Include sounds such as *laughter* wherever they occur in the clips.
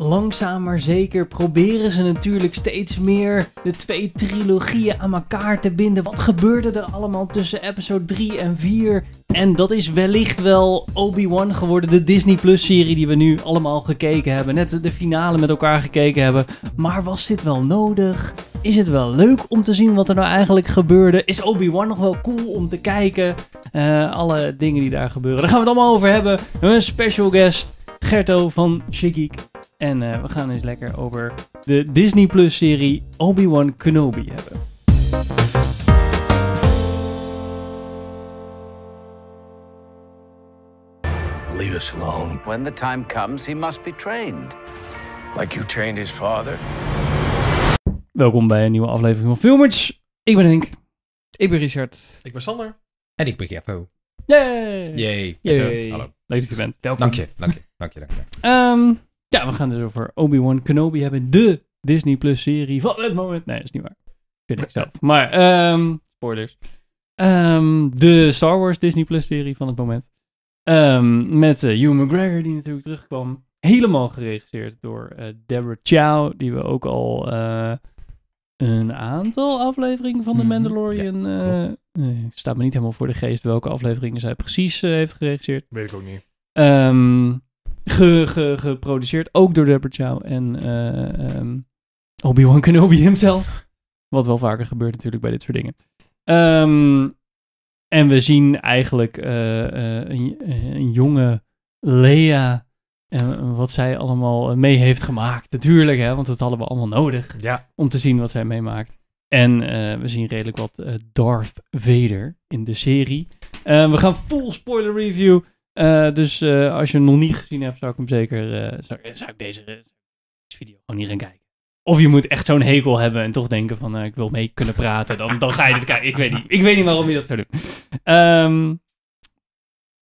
Langzaam maar zeker proberen ze natuurlijk steeds meer de twee trilogieën aan elkaar te binden. Wat gebeurde er allemaal tussen episode 3 en 4? En dat is wellicht wel Obi-Wan geworden, de Disney Plus serie die we nu allemaal gekeken hebben. Net de finale met elkaar gekeken hebben. Maar was dit wel nodig? Is het wel leuk om te zien wat er nou eigenlijk gebeurde? Is Obi-Wan nog wel cool om te kijken? Eh, alle dingen die daar gebeuren. Daar gaan we het allemaal over hebben. hebben een special guest. Gerto van Shigik. En uh, we gaan eens lekker over de Disney Plus serie Obi-Wan Kenobi hebben. Leave us alone. When the time comes, he must be trained. Like you trained his father. Welkom bij een nieuwe aflevering van Filmers. Ik ben Henk. Ik ben Richard. Ik ben Sander. En ik ben Gerto. Yay! Yay! Hallo. Leuk dat je bent. Dank je, dank je. Dank je, dank je. Ehm, ja, we gaan dus over Obi-Wan Kenobi hebben. De Disney Plus serie van het moment. Nee, dat is niet waar. Vind ik zelf. Maar, ehm, spoilers. Ehm, de Star Wars Disney Plus serie van het moment. met uh, eh, Hugh McGregor, die natuurlijk terugkwam. Helemaal geregisseerd door uh, Deborah Chow, die we ook al eh, een aantal afleveringen van The mhm. Mandalorian. Mm, ja, staat me niet helemaal voor de geest welke afleveringen zij precies heeft geregisseerd. Weet ik ook niet. Um, geproduceerd. Ook door Deborah Chow en eh, ehm, Obi-Wan Kenobi hemzelf, *laughs* Wat wel vaker gebeurt natuurlijk bij dit soort dingen. Ehm, en we zien eigenlijk eh, eh, een, een, jonge Lea en wat zij allemaal mee heeft gemaakt. Natuurlijk, hè, want dat hadden we allemaal nodig om te zien wat zij meemaakt. En we zien redelijk wat uh, Darth Vader in de serie. we gaan full spoiler review. Eh, dus eh, als je hem nog niet gezien hebt, zou ik hem zeker. Eh, zou, ik deze video gewoon niet gaan kijken. Of je moet echt zo'n hekel hebben en toch denken van ik wil mee kunnen praten. Dan, dan ga je dit kijken. Ik weet niet. Ik weet niet waarom je dat zou doen. Um,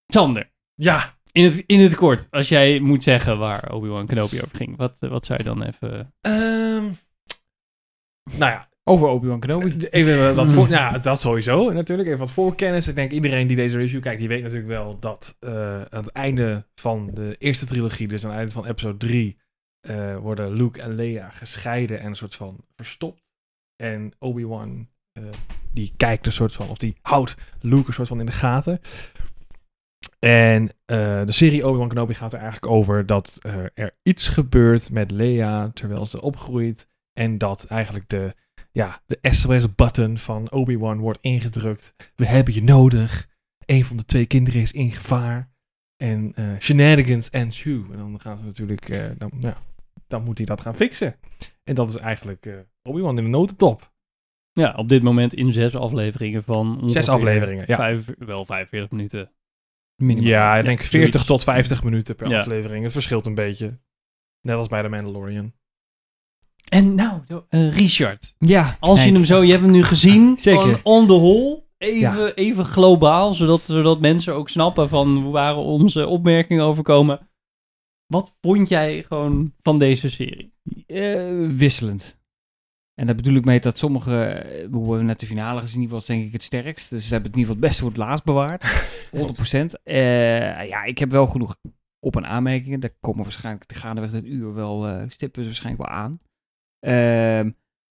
Sander. Ja. In het, in het kort, als jij moet zeggen waar Obi-Wan Kenobi over ging, wat, wat zou je dan even. Ehm, nou ja, over Obi-Wan Kenobi. Eh, even wat *laughs* voor, ja, dat sowieso natuurlijk. Even wat voorkennis. Ik denk iedereen die deze review kijkt, die weet natuurlijk wel dat eh, aan het einde van de eerste trilogie, dus aan het einde van episode 3, eh, worden Luke en Leia gescheiden en een soort van verstopt. En Obi-Wan, die kijkt een soort van, of die houdt Luke een soort van in de gaten. En de serie Obi-Wan Kenobi gaat er eigenlijk over dat er iets gebeurt met Leia terwijl ze opgroeit. En dat eigenlijk de ja, de SOS-button van Obi-Wan wordt ingedrukt. We hebben je nodig. Een van de twee kinderen is in gevaar. En uh, shenanigans en Hugh. En dan gaan ze natuurlijk, eh, dan, ja dan moet hij dat gaan fixen. En dat is eigenlijk eh, Obi-Wan in de notentop. Ja, op dit moment in zes afleveringen van... Zes afleveringen, ja. Vijf, wel 45 minuten. Ja, ik denk 40 tot 50 minuten per aflevering. Het verschilt een beetje. Net als bij de Mandalorian. En nou, eh, Richard. Ja. Als je hem zo, je hebt hem nu gezien. *laughs* Zeker. On the whole. Even, even globaal, zodat, zodat mensen ook snappen van waar onze opmerkingen overkomen. Wat vond jij gewoon van deze serie? Eh, wisselend. En daar bedoel ik mee dat sommige, eh, hoe we net de finale gezien, die was denk ik het sterkst. Dus ze hebben het in ieder geval het beste voor het laatst bewaard. 100%. *laughs* Uh, ja, ik heb wel genoeg op- en aanmerkingen. Daar komen waarschijnlijk de gaandeweg dit uur wel uh, stippen waarschijnlijk wel aan. Ehm,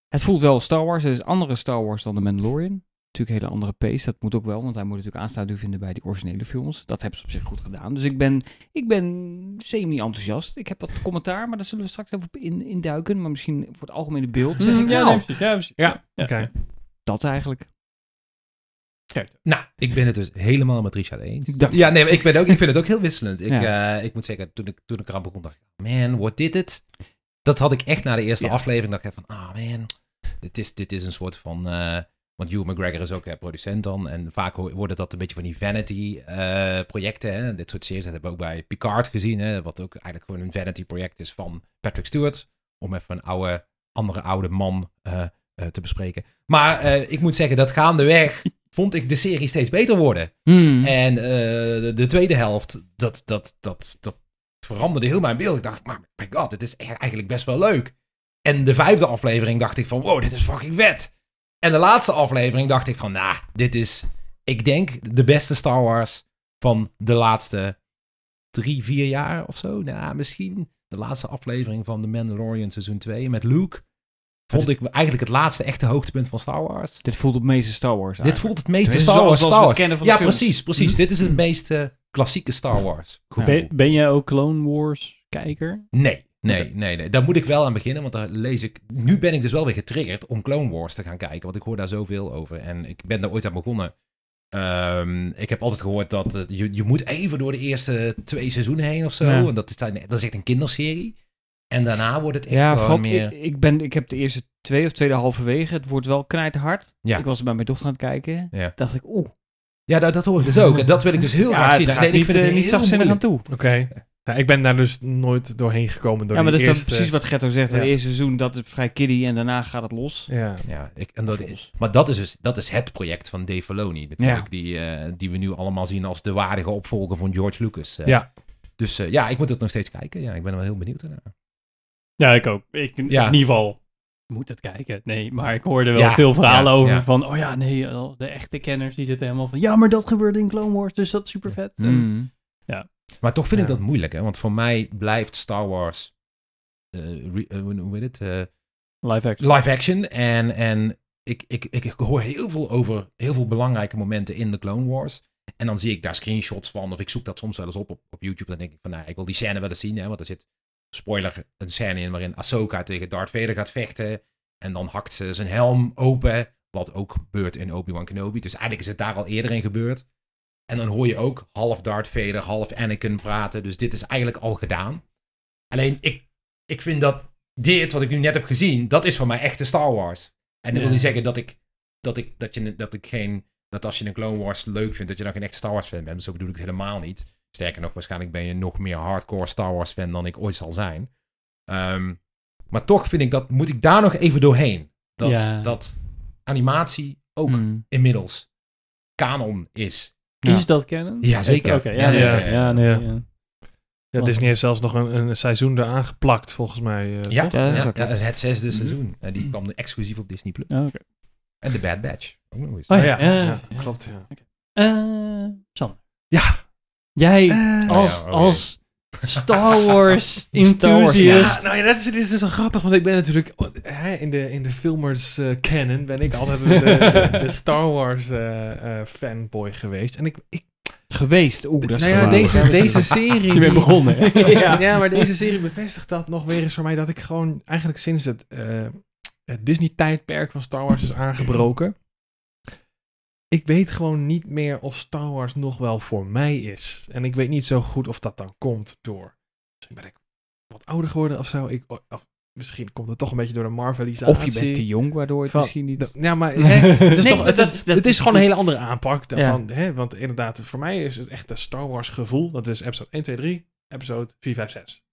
het voelt wel Star Wars. Het is andere Star Wars dan de Mandalorian. Natuurlijk een hele andere pace. Dat moet ook wel, want hij moet natuurlijk aansluiting vinden bij die originele films. Dat hebben ze op zich goed gedaan. Dus ik ben, ik ben semi-enthousiast. Ik heb wat commentaar, maar daar zullen we straks even in, induiken. Maar misschien voor het algemene beeld zeg mm, ik ja, nou. ja, oké. Dat eigenlijk. Nou, ik ben het dus helemaal met Richard eens. Ja, nee, maar ik, ben ook, ik vind het ook heel wisselend. Ik, eh, ik moet zeggen, toen ik, toen ik eraan begon, dacht ik, man, what did het? Dat had ik echt na de eerste aflevering. Dacht ik van, ah man, dit is, dit is een soort van... Eh, want Hugh McGregor is ook hè, eh, producent dan. En vaak worden dat een beetje van die vanity eh, projecten. Hè? Dit soort series dat hebben we ook bij Picard gezien. Hè? Wat ook eigenlijk gewoon een vanity project is van Patrick Stewart. Om even een oude, andere oude man te bespreken. Maar ik moet zeggen dat gaandeweg vond ik de serie steeds beter worden. Hmm. En de tweede helft, dat, dat, dat, dat, veranderde heel mijn beeld. Ik dacht, maar my god, dit is e-, eigenlijk best wel leuk. En de vijfde aflevering dacht ik van, wow, dit is fucking vet. En de laatste aflevering dacht ik van, nou, nah, dit is, ik denk, de beste Star Wars van de laatste drie, vier jaar of zo. Nou, misschien de laatste aflevering van The Mandalorian seizoen 2 met Luke. Vond ik eigenlijk het laatste echte hoogtepunt van Star Wars. Dit voelt het meeste Star Wars. Dit voelt het meeste Star Wars. van ja, precies, precies. Mhm. Dit is het mhm. meeste klassieke Star Wars. Ben, jij ook Clone Wars kijker? Nee. Nee, nee, nee. Daar moet ik wel aan beginnen, want daar lees ik... Nu ben ik dus wel weer getriggerd om Clone Wars te gaan kijken, want ik hoor daar zoveel over. En ik ben daar ooit aan begonnen. Ehm, ik heb altijd gehoord dat eh, je, je moet even door de eerste twee seizoenen heen of zo. En dat is, dat is echt een kinderserie. En daarna wordt het echt ja, meer... Ik, ik, ben, ik heb de eerste twee of twee, halverwege. Het wordt wel knijterhard. Ja. Ik was bij mijn dochter aan het kijken. Ja. Dacht ik, oeh, ja, dat, dat hoor ik dus ook. dat wil ik dus heel graag zien. Nee, ik vind het eh, niet zachtzinnig aan toe. Oké. Ja, ik ben daar dus nooit doorheen gekomen. Door ja, maar dat is precies wat Ghetto zegt. Het eerste seizoen, dat is vrij kiddie en daarna gaat het los. Ja, ja ik, en dat is, maar dat is, dus, dat is het project van De Filoni natuurlijk. Die, eh, die we nu allemaal zien als de waardige opvolger van George Lucas. Eh. ja. Dus ja, ik moet het nog steeds kijken. Ja, ik ben wel heel benieuwd ernaar. Ja, ik ook. Ik, In ieder geval, moet het kijken. Nee, maar ik hoorde wel veel verhalen over van, oh ja, nee, de echte kenners die zitten helemaal van, ja, maar dat gebeurde in Clone Wars, dus dat is super vet. Mm. Ja. Maar toch vind ik dat moeilijk, hè? Want voor mij blijft Star Wars, eh, eh, hoe het? Uh, live action. Live action en, en ik, ik, ik hoor heel veel over heel veel belangrijke momenten in de Clone Wars. En dan zie ik daar screenshots van, of ik zoek dat soms wel eens op op, YouTube. Dan denk ik van, nou, ik wil die scène wel eens zien, hè, want er zit spoiler, een scène in waarin Ahsoka tegen Darth Vader gaat vechten. En dan hakt ze zijn helm open, wat ook gebeurt in Obi-Wan Kenobi. Dus eigenlijk is het daar al eerder in gebeurd. En dan hoor je ook half Darth Vader, half Anakin praten. Dus dit is eigenlijk al gedaan. Alleen ik, ik vind dat dit, wat ik nu net heb gezien, dat is voor mij echte Star Wars. En dat wil niet zeggen dat ik, dat ik, dat je, dat ik geen, dat als je een Clone Wars leuk vindt, dat je dan geen echte Star Wars fan bent. Zo bedoel ik het helemaal niet. Sterker nog, waarschijnlijk ben je nog meer hardcore Star Wars fan dan ik ooit zal zijn. Ehm, maar toch vind ik dat, moet ik daar nog even doorheen. Dat, dat animatie ook mm. inmiddels kanon is. Is dat kennen? Ja, zeker. ja, ja, ja, ja, Disney heeft zelfs nog een, een seizoen eraan geplakt, volgens mij. Eh, ja, ja, ja, het zesde mhm. seizoen. En eh, die kwam exclusief op Disney+. Plus. Oh, en The Bad Batch. Ook oh, oh, ja, ja, klopt. Ja. Eh, Sam. Ja, Jij eh, als, Star *laughs* Wars enthusiast. nou ja, dat is, dit is dus grappig, want ik ben natuurlijk oh, in de, in de filmers uh, canon ben ik altijd de, de, de *laughs* Star Wars eh, fanboy geweest. En ik, ik geweest. Oeh, dat is nou ja, deze, deze serie. Je *laughs* bent begonnen. ja. maar deze serie bevestigt dat nog weer eens voor mij dat ik gewoon eigenlijk sinds het, het Disney-tijdperk van Star Wars is aangebroken ik weet gewoon niet meer of Star Wars nog wel voor mij is. En ik weet niet zo goed of dat dan komt door. Misschien ben ik wat ouder geworden of zo. Ik, of, misschien komt het toch een beetje door de Marvelisatie. Of je bent te jong, waardoor het misschien niet... Ja, maar het, is gewoon een hele andere aanpak. hè, want inderdaad, voor mij is het echt een Star Wars gevoel. Dat is episode 1, 2, 3, episode 4, 5, 6.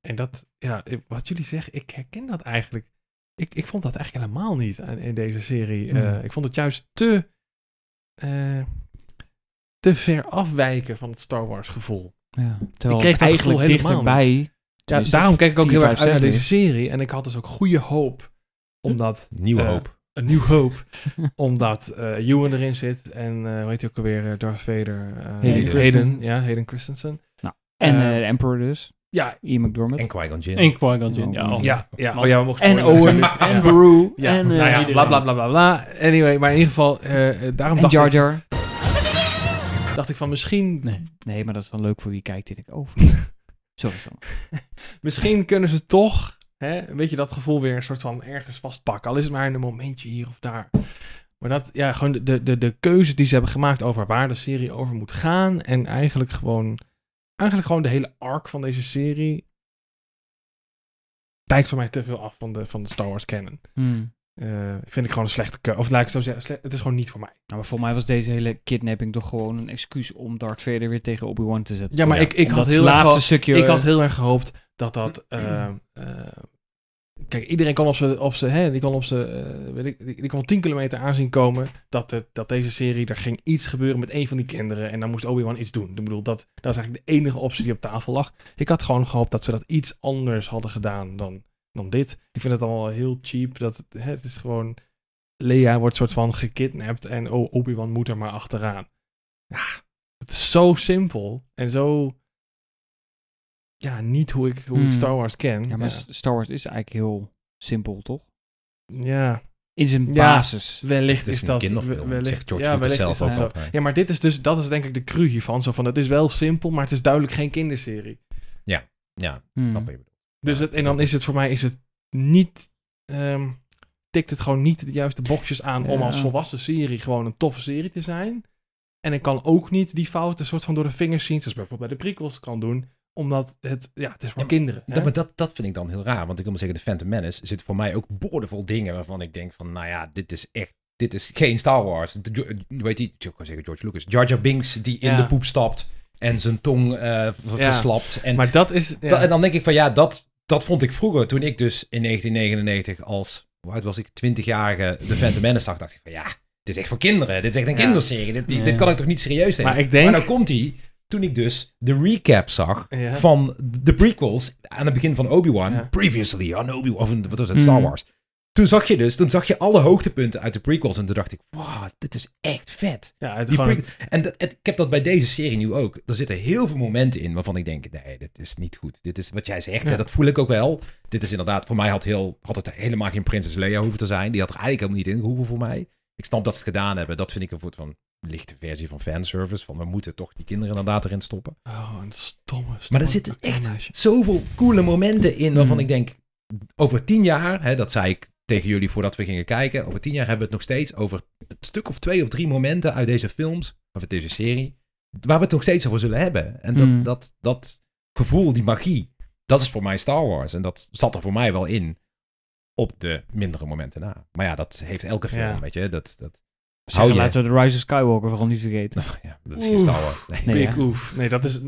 En dat, ja, wat jullie zeggen, ik herken dat eigenlijk. Ik, ik vond dat eigenlijk helemaal niet in deze serie. Mhm. Eh, ik vond het juist te eh, te ver afwijken van het Star Wars gevoel. Ja, ik kreeg eigenlijk gevoel helemaal daarom kijk ik ook 4, heel erg uit naar deze serie. En ik had dus ook goede hoop. Omdat... Nieuwe uh, hoop. Een nieuwe hoop. *laughs* omdat uh, Ewan erin zit. En uh, hoe heet hij ook alweer? Darth Vader. Heden. Ja, Hayden Christensen. Nou, en Emperor dus. Ja. Ian McDormand. En Qui-Gon En Qui-Gon ja. ja, ja. Oh, ja, we mochten... En Owen, en Baru en... Uh, bla, bla, bla, bla, Anyway, maar in ieder geval, eh, eh, daarom dacht Jar Jar. Ik, dacht ik van misschien... Nee. nee, maar dat is dan leuk voor wie kijkt. in ik, oh, *laughs* sorry misschien kunnen ze toch, hè, een beetje dat gevoel weer een soort van ergens vastpakken. Al is het maar een momentje hier of daar. Maar dat, ja, gewoon de, de, de keuze die ze hebben gemaakt over waar de serie over moet gaan. En eigenlijk gewoon eigenlijk gewoon de hele arc van deze serie Lijkt voor mij te veel af van de, van de Star Wars canon. Hmm. Eh, vind ik gewoon een slechte keuze. Of laat ik zo zeggen, het is gewoon niet voor mij. Nou, maar voor mij was deze hele kidnapping toch gewoon een excuus om Darth Vader weer tegen Obi-Wan te zetten. Ja, maar ik, ik, had heel erg, stukje... ik had heel erg gehoopt dat dat ehm, ehm, Kijk, iedereen kan op ze, op ze, hè, die kon op ze, eh, weet ik, die, die, kan 10 kilometer aanzien komen dat, eh, dat deze serie, er ging iets gebeuren met een van die kinderen en dan moest Obi-Wan iets doen. Ik bedoel, dat, dat is eigenlijk de enige optie die op tafel lag. Ik had gewoon gehoopt dat ze dat iets anders hadden gedaan dan, dan dit. Ik vind het allemaal heel cheap, dat, hè, het is gewoon, Leia wordt soort van gekidnapt en oh, Obi-Wan moet er maar achteraan. Ja, het is zo simpel en zo ja, niet hoe ik, hoe ik hmm. Star Wars ken. Ja, maar Star Wars is eigenlijk heel simpel, toch? Ja. In zijn basis. wellicht is, dat. wellicht, ja, wellicht is dat Ja, maar dit is dus, dat is denk ik de cru hiervan. Zo van, het is wel simpel, maar het is duidelijk geen kinderserie. Ja, ja, hmm. je. Dus het, en dan is het voor mij is het niet ehm, tikt het gewoon niet de juiste boxjes aan om als volwassen serie gewoon een toffe serie te zijn. En ik kan ook niet die fouten soort van door de vingers zien, zoals bijvoorbeeld bij de prequels kan doen, omdat het, ja, het is voor kinderen. Dat, dat, dat vind ik dan heel raar. Want ik wil maar zeggen, de Phantom Menace zit voor mij ook boordevol dingen waarvan ik denk van, nou ja, dit is echt, dit is geen Star Wars. Weet je, ik kan zeggen George Lucas. Jar Jar Binks die in de poep stapt en zijn tong uh, verslapt. En, maar dat is... en dan denk ik van, ja, dat, dat vond ik vroeger. Toen ik dus in 1999 als, hoe oud was ik, 20-jarige de Phantom Menace zag, dacht ik van, ja, dit is echt voor kinderen. Dit is echt een kinderserie. Dit, dit, kan ik toch niet serieus nemen? Maar ik denk... Maar nou komt hij toen ik dus de recap zag van de prequels aan het begin van Obi-Wan. Previously on Obi-Wan, of wat was het, mm. Star Wars. Toen zag je dus, toen zag je alle hoogtepunten uit de prequels en toen dacht ik, wow, dit is echt vet. Ja, Die En het, ik heb dat bij deze serie nu ook. Er zitten heel veel momenten in waarvan ik denk, nee, dit is niet goed. Dit is wat jij zegt, hè, dat voel ik ook wel. Dit is inderdaad, voor mij had, heel, had het helemaal geen Prinses Leia hoeven te zijn. Die had er eigenlijk helemaal niet in hoeven voor mij. Ik snap dat ze het gedaan hebben, dat vind ik een voet van, lichte versie van fanservice. Van we moeten toch die kinderen inderdaad erin stoppen. Oh, stomme, Maar er zitten echt zoveel coole momenten in waarvan mm. ik denk, over tien jaar, hè, dat zei ik tegen jullie voordat we gingen kijken, over tien jaar hebben we het nog steeds over een stuk of twee of drie momenten uit deze films, of uit deze serie, waar we het nog steeds over zullen hebben. En dat, mm. dat, dat gevoel, die magie, dat is voor mij Star Wars. En dat zat er voor mij wel in op de mindere momenten na. Maar ja, dat heeft elke film, weet je. Dat, dat, Zeg, oh, laten we de Rise of Skywalker vooral niet vergeten. *laughs* Ja, dat is geen Star Nee, Big oef. Nee, dat is...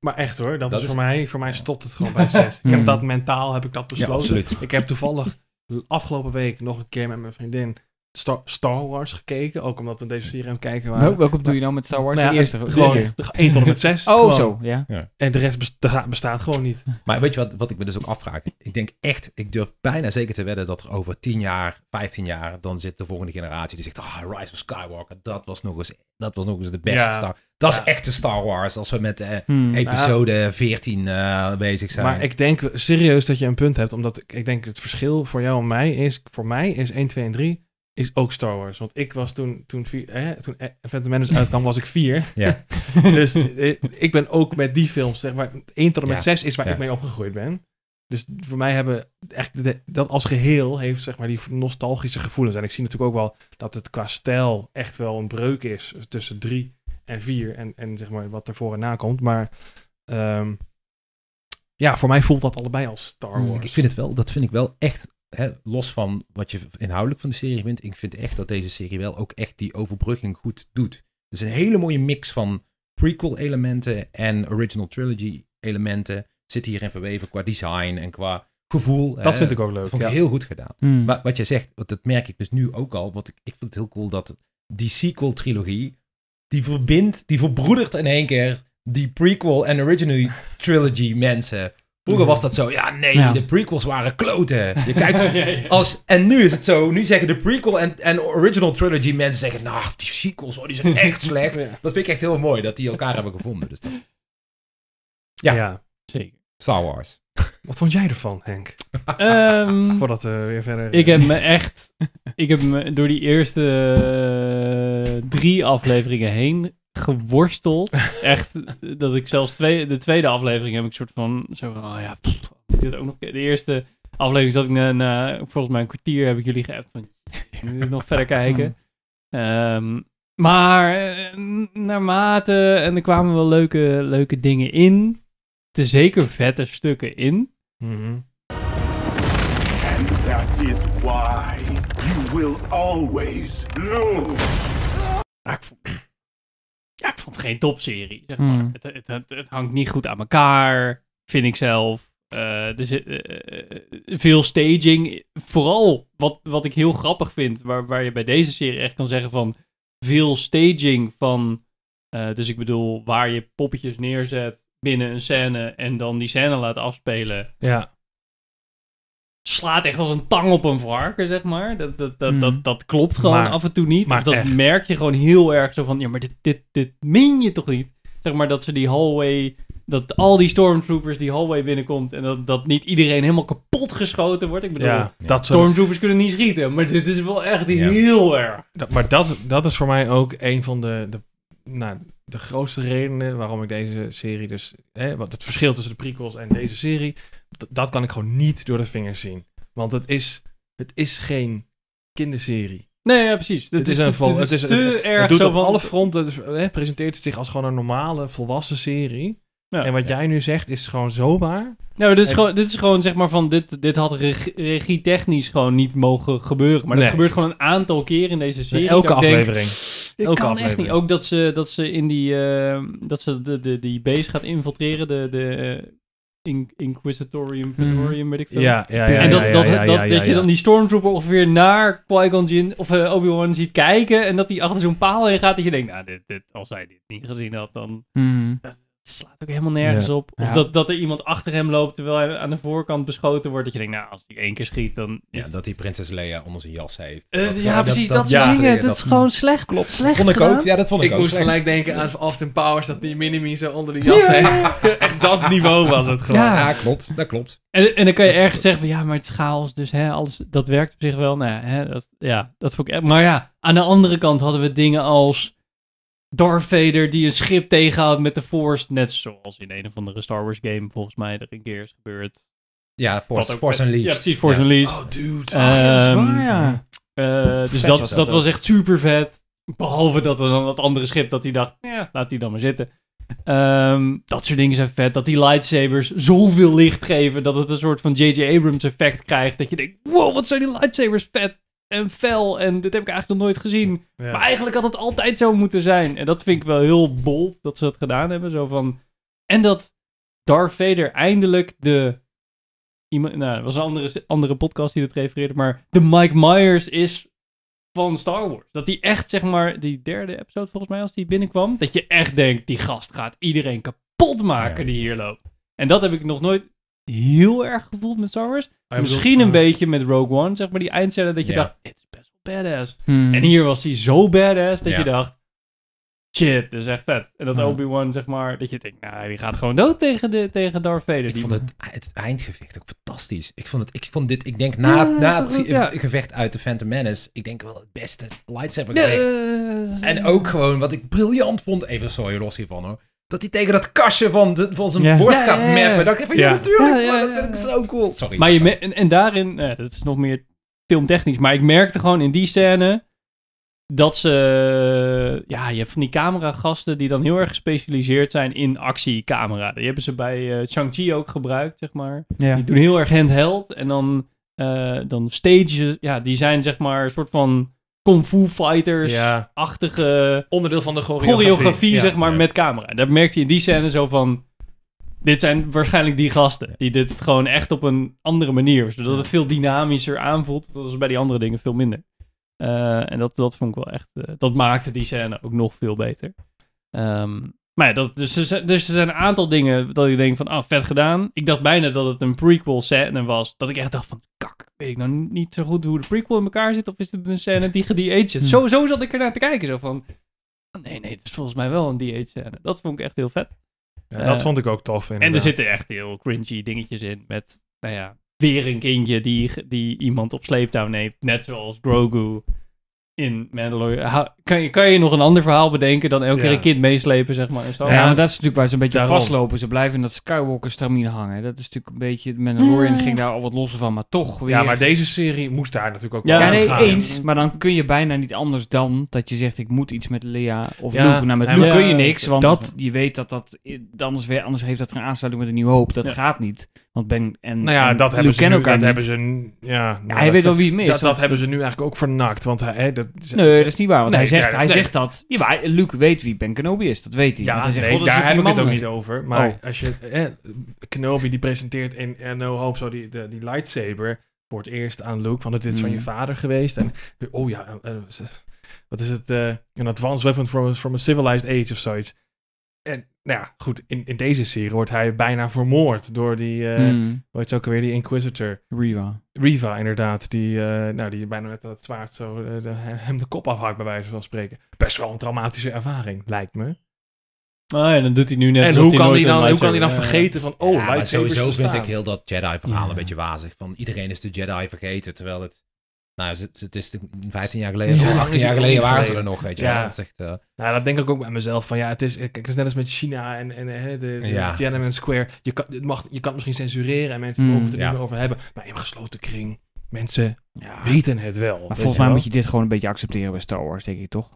Maar echt hoor, dat, is, voor, mij, voor mij stopt het gewoon bij 6. Ik heb hmm. dat mentaal, heb ik dat besloten. ik heb toevallig afgelopen week nog een keer met mijn vriendin Star, Wars gekeken. Ook omdat we deze serie aan het kijken waren. Welke doe je nou met Star Wars? Nou ja, de eerste? Gewoon de 1 tot en met 6. *laughs* Oh, zo. Ja. En de rest bestaat, gewoon niet. *laughs* Maar weet je wat, wat ik me dus ook afvraag? Ik denk echt, ik durf bijna zeker te wedden dat er over 10 jaar, 15 jaar, dan zit de volgende generatie die zegt, ah, Rise of Skywalker, dat was nog eens, dat was nog eens de beste ja. Star dat is echt de Star Wars als we met eh, hmm. episode 14 eh, bezig zijn. Maar ik denk serieus dat je een punt hebt, omdat ik, ik denk het verschil voor jou en mij is, voor mij is 1, 2 en 3 is ook Star Wars. Want ik was toen, toen, vier, eh, toen e- Phantom Menace uitkwam, was ik vier. Ja. *laughs* dus eh, ik ben ook met die films, zeg maar, een tot en met 6 is waar ik mee opgegroeid ben. Dus voor mij hebben echt de, dat als geheel heeft zeg maar die nostalgische gevoelens. En ik zie natuurlijk ook wel dat het qua echt wel een breuk is tussen drie en vier en, en zeg maar wat ervoor en na komt. Maar ehm, ja, voor mij voelt dat allebei als Star mm, Wars. ik vind het wel, dat vind ik wel echt los van wat je inhoudelijk van de serie vindt, ik vind echt dat deze serie wel ook echt die overbrugging goed doet. Dus een hele mooie mix van prequel-elementen en original trilogy-elementen zit hierin verweven qua design en qua gevoel. Dat vind ik ook leuk. Vond ik heel goed gedaan. Maar hmm. wat jij zegt, dat merk ik dus nu ook al, want ik, ik vind het heel cool dat die sequel-trilogie, die verbindt, die verbroedert in één keer die prequel en original trilogy *laughs* mensen Vroeger mhm. was dat zo, ja nee, de prequels waren kloten. Je *laughs* kijkt, als, en nu is het zo, nu zeggen de prequel en, en original trilogy mensen zeggen, nou die sequels, oh, die zijn *laughs* echt slecht. Dat vind ik echt heel mooi, dat die elkaar hebben gevonden. Dus ja. ja, zeker. Star Wars. *laughs* Wat vond jij ervan, Henk? Ehm, Voordat we eh, weer verder... Ik heb me echt... Ik heb me door die eerste eh, drie afleveringen heen geworsteld. *laughs* Echt, dat ik zelfs twee, de tweede aflevering heb ik soort van zo van, oh ja, dit ook nog De eerste aflevering zat ik na, na, volgens mij een kwartier heb ik jullie geappt van, nog verder *laughs* kijken. Um, maar eh, naarmate, en er kwamen wel leuke, leuke dingen in. Te zeker vette stukken in. Mm is why you will always geen topserie, zeg maar. Hmm. Het, het, het, hangt niet goed aan elkaar, vind ik zelf. Uh, er zit, eh, eh, veel staging. Vooral wat, wat ik heel grappig vind, waar, waar je bij deze serie echt kan zeggen van... Veel staging van... dus ik bedoel, waar je poppetjes neerzet binnen een scène en dan die scène laat afspelen. Ja slaat echt als een tang op een varken, zeg maar. Dat, dat, dat, mhm. dat, klopt gewoon af en toe niet. Maar dat merk je gewoon heel erg zo van, ja, maar dit, dit, dit meen je toch niet? Zeg maar dat ze die hallway, dat al die stormtroopers die hallway binnenkomt en dat, dat niet iedereen helemaal kapot geschoten wordt. Ik bedoel, stormtroopers kunnen niet schieten, maar dit is wel echt ja. heel erg. maar dat, dat is voor mij ook een van de, de, nou, de grootste redenen waarom ik deze serie dus, hè, wat het verschil tussen de prequels en deze serie dat kan ik gewoon niet door de vingers zien. Want het is, het is geen kinderserie. Nee, precies. het is, een vol, het is te het, erg. Het doet zo op van... alle fronten. Dus, hè, presenteert het zich als gewoon een normale, volwassen serie. en wat jij nu zegt is gewoon zomaar. waar. dit is, gewoon, dit is gewoon zeg maar van. Dit, dit had regie technisch gewoon niet mogen gebeuren. Maar nee. dat gebeurt gewoon een aantal keer in deze serie. elke aflevering. elke aflevering. echt niet. Ook dat ze, dat ze in die. Uh, dat ze de, de, die base gaat infiltreren. De, de Inquisitorium, mhm. Pedorium, weet ik veel. Ja, ja, ja. En dat, dat, dat, dat, je dan die stormtrooper ongeveer naar Qui-Gon Jinn of eh, Obi-Wan ziet kijken en dat hij achter zo'n paal heen gaat, dat je denkt, nou, dit, dit, als hij dit niet gezien had, dan... Mhm slaat ook helemaal nergens op. Of dat, dat er iemand achter hem loopt terwijl hij aan de voorkant beschoten wordt. Dat je denkt, nou, als hij één keer schiet, dan... Ja, dat die prinses Leia onder zijn jas heeft. Eh, dat, ja, precies, dat, dat soort dingen. Dat, is gewoon slecht. Klopt. Slecht vond ik ook. Ja, dat vond ik, ook. Ik moest gelijk denken aan Austin Powers, dat die minimi zo onder de jas heeft. *laughs* Echt dat niveau was het gewoon. Ja, klopt. Dat klopt. En, en dan kan je ergens zeggen van, ja, maar het schaals dus hè, alles, dat werkt op zich wel. Nou, hè, dat, ja, dat vond ik... Maar ja, aan de andere kant hadden we dingen als Darth Vader die een schip tegenhoudt met de Force. Net zoals in een of andere Star Wars game volgens mij er een keer is gebeurd. Ja, Force, Force Unleashed. Ja, precies, Force ja. Unleashed. Oh, dude. Um, waar, ja. Eh, dus dat, dat, was echt super vet. Behalve dat er dan dat andere schip dat hij dacht, laat die dan maar zitten. Ehm, dat soort dingen zijn vet. Dat die lightsabers zoveel licht geven dat het een soort van J.J. Abrams effect krijgt. Dat je denkt, wow, wat zijn die lightsabers vet en fel en dit heb ik eigenlijk nog nooit gezien. Maar eigenlijk had het altijd zo moeten zijn. En dat vind ik wel heel bold dat ze dat gedaan hebben. Zo van... En dat Darth Vader eindelijk de... Iemand, nou, het was een andere, andere podcast die dat refereerde, maar de Mike Myers is van Star Wars. Dat die echt, zeg maar, die derde episode volgens mij, als die binnenkwam, dat je echt denkt, die gast gaat iedereen kapot maken die hier loopt. En dat heb ik nog nooit heel erg gevoeld met Star Wars. Oh, Misschien een beetje met Rogue One, zeg maar, die eindscène dat je dacht, Het is best wel badass. Hmm. En hier was hij zo badass dat je dacht, shit, dus echt vet. En dat hmm. Obi-Wan, zeg maar, dat je denkt, nou, die gaat gewoon dood tegen, de, tegen Darth Vader. Ik vond het, het eindgevecht ook fantastisch. Ik vond, het, ik vond dit, ik denk, na, na het, gevecht uit de Phantom Menace, ik denk wel het beste lightsaber gevecht. en ook gewoon, wat ik briljant vond, even sorry, los hiervan hoor, dat hij tegen dat kastje van, van zijn borst gaat mappen. Dat ik van, ja, natuurlijk. Maar dat vind ik zo cool. Sorry. Maar je en, en, daarin, eh, dat is nog meer filmtechnisch. Maar ik merkte gewoon in die scène dat ze... Ja, je hebt van die cameragasten die dan heel erg gespecialiseerd zijn in actiecamera. Die hebben ze bij uh, eh, chi ook gebruikt, zeg maar. Die doen heel erg handheld. En dan, uh, dan stages... Ja, die zijn zeg maar een soort van kung fu fighters-achtige onderdeel van de choreografie, zeg maar, met camera. Dat merkte je in die scène zo van, dit zijn waarschijnlijk die gasten. Die dit gewoon echt op een andere manier. Zodat het veel dynamischer aanvoelt. Dat was bij die andere dingen veel minder. Eh, en dat, dat vond ik wel echt. Eh, dat maakte die scène ook nog veel beter. Ehm, maar ja, dat, dus, dus er zijn een aantal dingen dat ik denk van, ah, vet gedaan. Ik dacht bijna dat het een prequel scène was. Dat ik echt dacht van, kak, weet ik nou niet zo goed hoe de prequel in elkaar zit. Of is het een scène die gedieaged is? Hm. Zo, zo zat ik ernaar te kijken. Zo van, oh, nee, nee, het is volgens mij wel een die scène. Dat vond ik echt heel vet. Ja, dat eh, vond ik ook tof En er zitten echt heel cringy dingetjes in met, nou ja, weer een kindje die, die iemand op sleeptouw neemt. Net zoals Grogu in Mandalorian. Kan je, kan je nog een ander verhaal bedenken dan elke keer een kind meeslepen, zeg maar? Zo. Ja, maar dat is natuurlijk waar ze een beetje vastlopen. Ze blijven in dat Skywalker-stramine hangen. Dat is natuurlijk een beetje... Mandalorian mm. ging daar al wat losser van, maar toch weer... Ja, maar deze serie moest daar natuurlijk ook ja, wel nee, gaan. eens. Maar dan kun je bijna niet anders dan dat je zegt... ik moet iets met Lea of ja, Luke. Nou, met Luke kun je niks, want dat, je weet dat dat... Anders, weer, anders heeft dat geen aansluiting met een nieuwe hoop. Dat gaat niet. Want Ben en Nou ja, dat, hebben ze, nu, dat hebben ze Ja, hij nou, weet wel wie het is. Dat, dat hebben ze nu eigenlijk ook vernakt. Want hij, dat is, nee, dat is niet waar. Want hij zegt, hij zegt dat... Ja, Luke weet wie Ben Kenobi is. Dat weet hij. Ja, want hij zegt, daar het ook niet over. Maar oh. als je... Kenobi die presenteert in en eh, No Hope zo die, de, die lightsaber... voor het eerst aan Luke. Van, het is van je mm. vader geweest. En oh ja... Eh, eh, wat is het? Uh, an advanced weapon from, from a civilized age of zoiets. En nou ja, goed, in, in deze serie wordt hij bijna vermoord door die, uh, hoe heet ze ook alweer, die Inquisitor. Riva. Riva, inderdaad, die, eh, nou, die bijna met dat zwaard zo eh, de, hem de kop afhakt, bij wijze van spreken. Best wel een traumatische ervaring, lijkt me. Ah, ja, dan doet hij nu net. En hoe, kan hij dan, hoe kan hij dan vergeten van, oh, ja, maar sowieso vind ik heel dat Jedi-verhaal een beetje wazig. Van iedereen is de Jedi vergeten, terwijl het nou, het, het is 15 jaar geleden, ja, 18 jaar geleden waren ze er nog, weet je. Ja. Dat echt, uh... Nou, dat denk ik ook bij mezelf. Van ja, het is, kijk, is net als met China en, en eh, hè, de, Tiananmen Square. Je kan, het mag, je kan misschien censureren en mensen mm, mogen het er niet over hebben. Maar in een gesloten kring, mensen weten het wel. Maar volgens mij moet je dit gewoon een beetje accepteren bij Star Wars, denk ik, toch?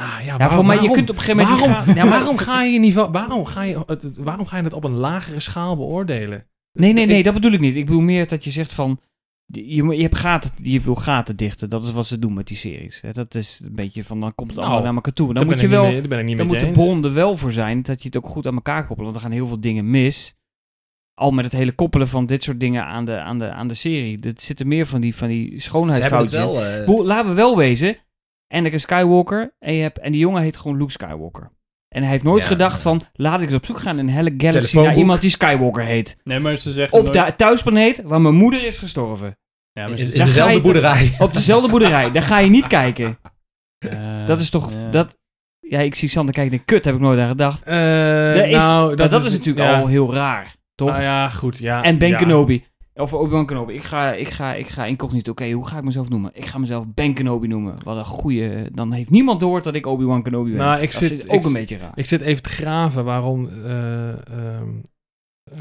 Nou ja, voor mij, je kunt op een gegeven moment... Waarom, gaan, waarom ga je niveau, waarom ga je, het, waarom ga je het op een lagere schaal beoordelen? Nee, nee, nee, dat bedoel ik niet. Ik bedoel meer dat je zegt van... Je, je, hebt gaten, je wil gaten dichten. Dat is wat ze doen met die series. Dat is een beetje van dan komt het allemaal nou, naar elkaar toe. Dan moet je wel. Mee, dan, moet de bron er wel voor zijn dat je het ook goed aan elkaar koppelt. Want er gaan heel veel dingen mis. Al met het hele koppelen van dit soort dingen aan de, aan de, aan de serie. Er zitten meer van die, van die schoonheidsfouten. Eh, laten we wel wezen. Anakin Skywalker en, je hebt, en die jongen heet gewoon Luke Skywalker. En hij heeft nooit gedacht van, laat ik eens op zoek gaan in een hele galaxy naar iemand die Skywalker heet. Nee, maar ze zeggen Op de thuisplaneet waar mijn moeder is gestorven. Ja, in, dezelfde boerderij. *laughs* Op dezelfde boerderij. Daar ga je niet kijken. Eh, dat is toch... Dat, ja, ik zie Sander kijken en kut, heb ik nooit aan gedacht. Uh, nou, dat, dat, is, natuurlijk al heel raar, toch? Nou ja, goed, ja. En Ben Kenobi. Of Obi-Wan Kenobi. Ik ga, ik ga, ik ga incognito. Oké, hoe ga ik mezelf noemen? Ik ga mezelf Ben Kenobi noemen. Wat een goede. Dan heeft niemand door dat ik Obi-Wan Kenobi ben. Nou, ik zit, ook een beetje raar. Ik zit even te graven waarom. Eh, ehm, eh,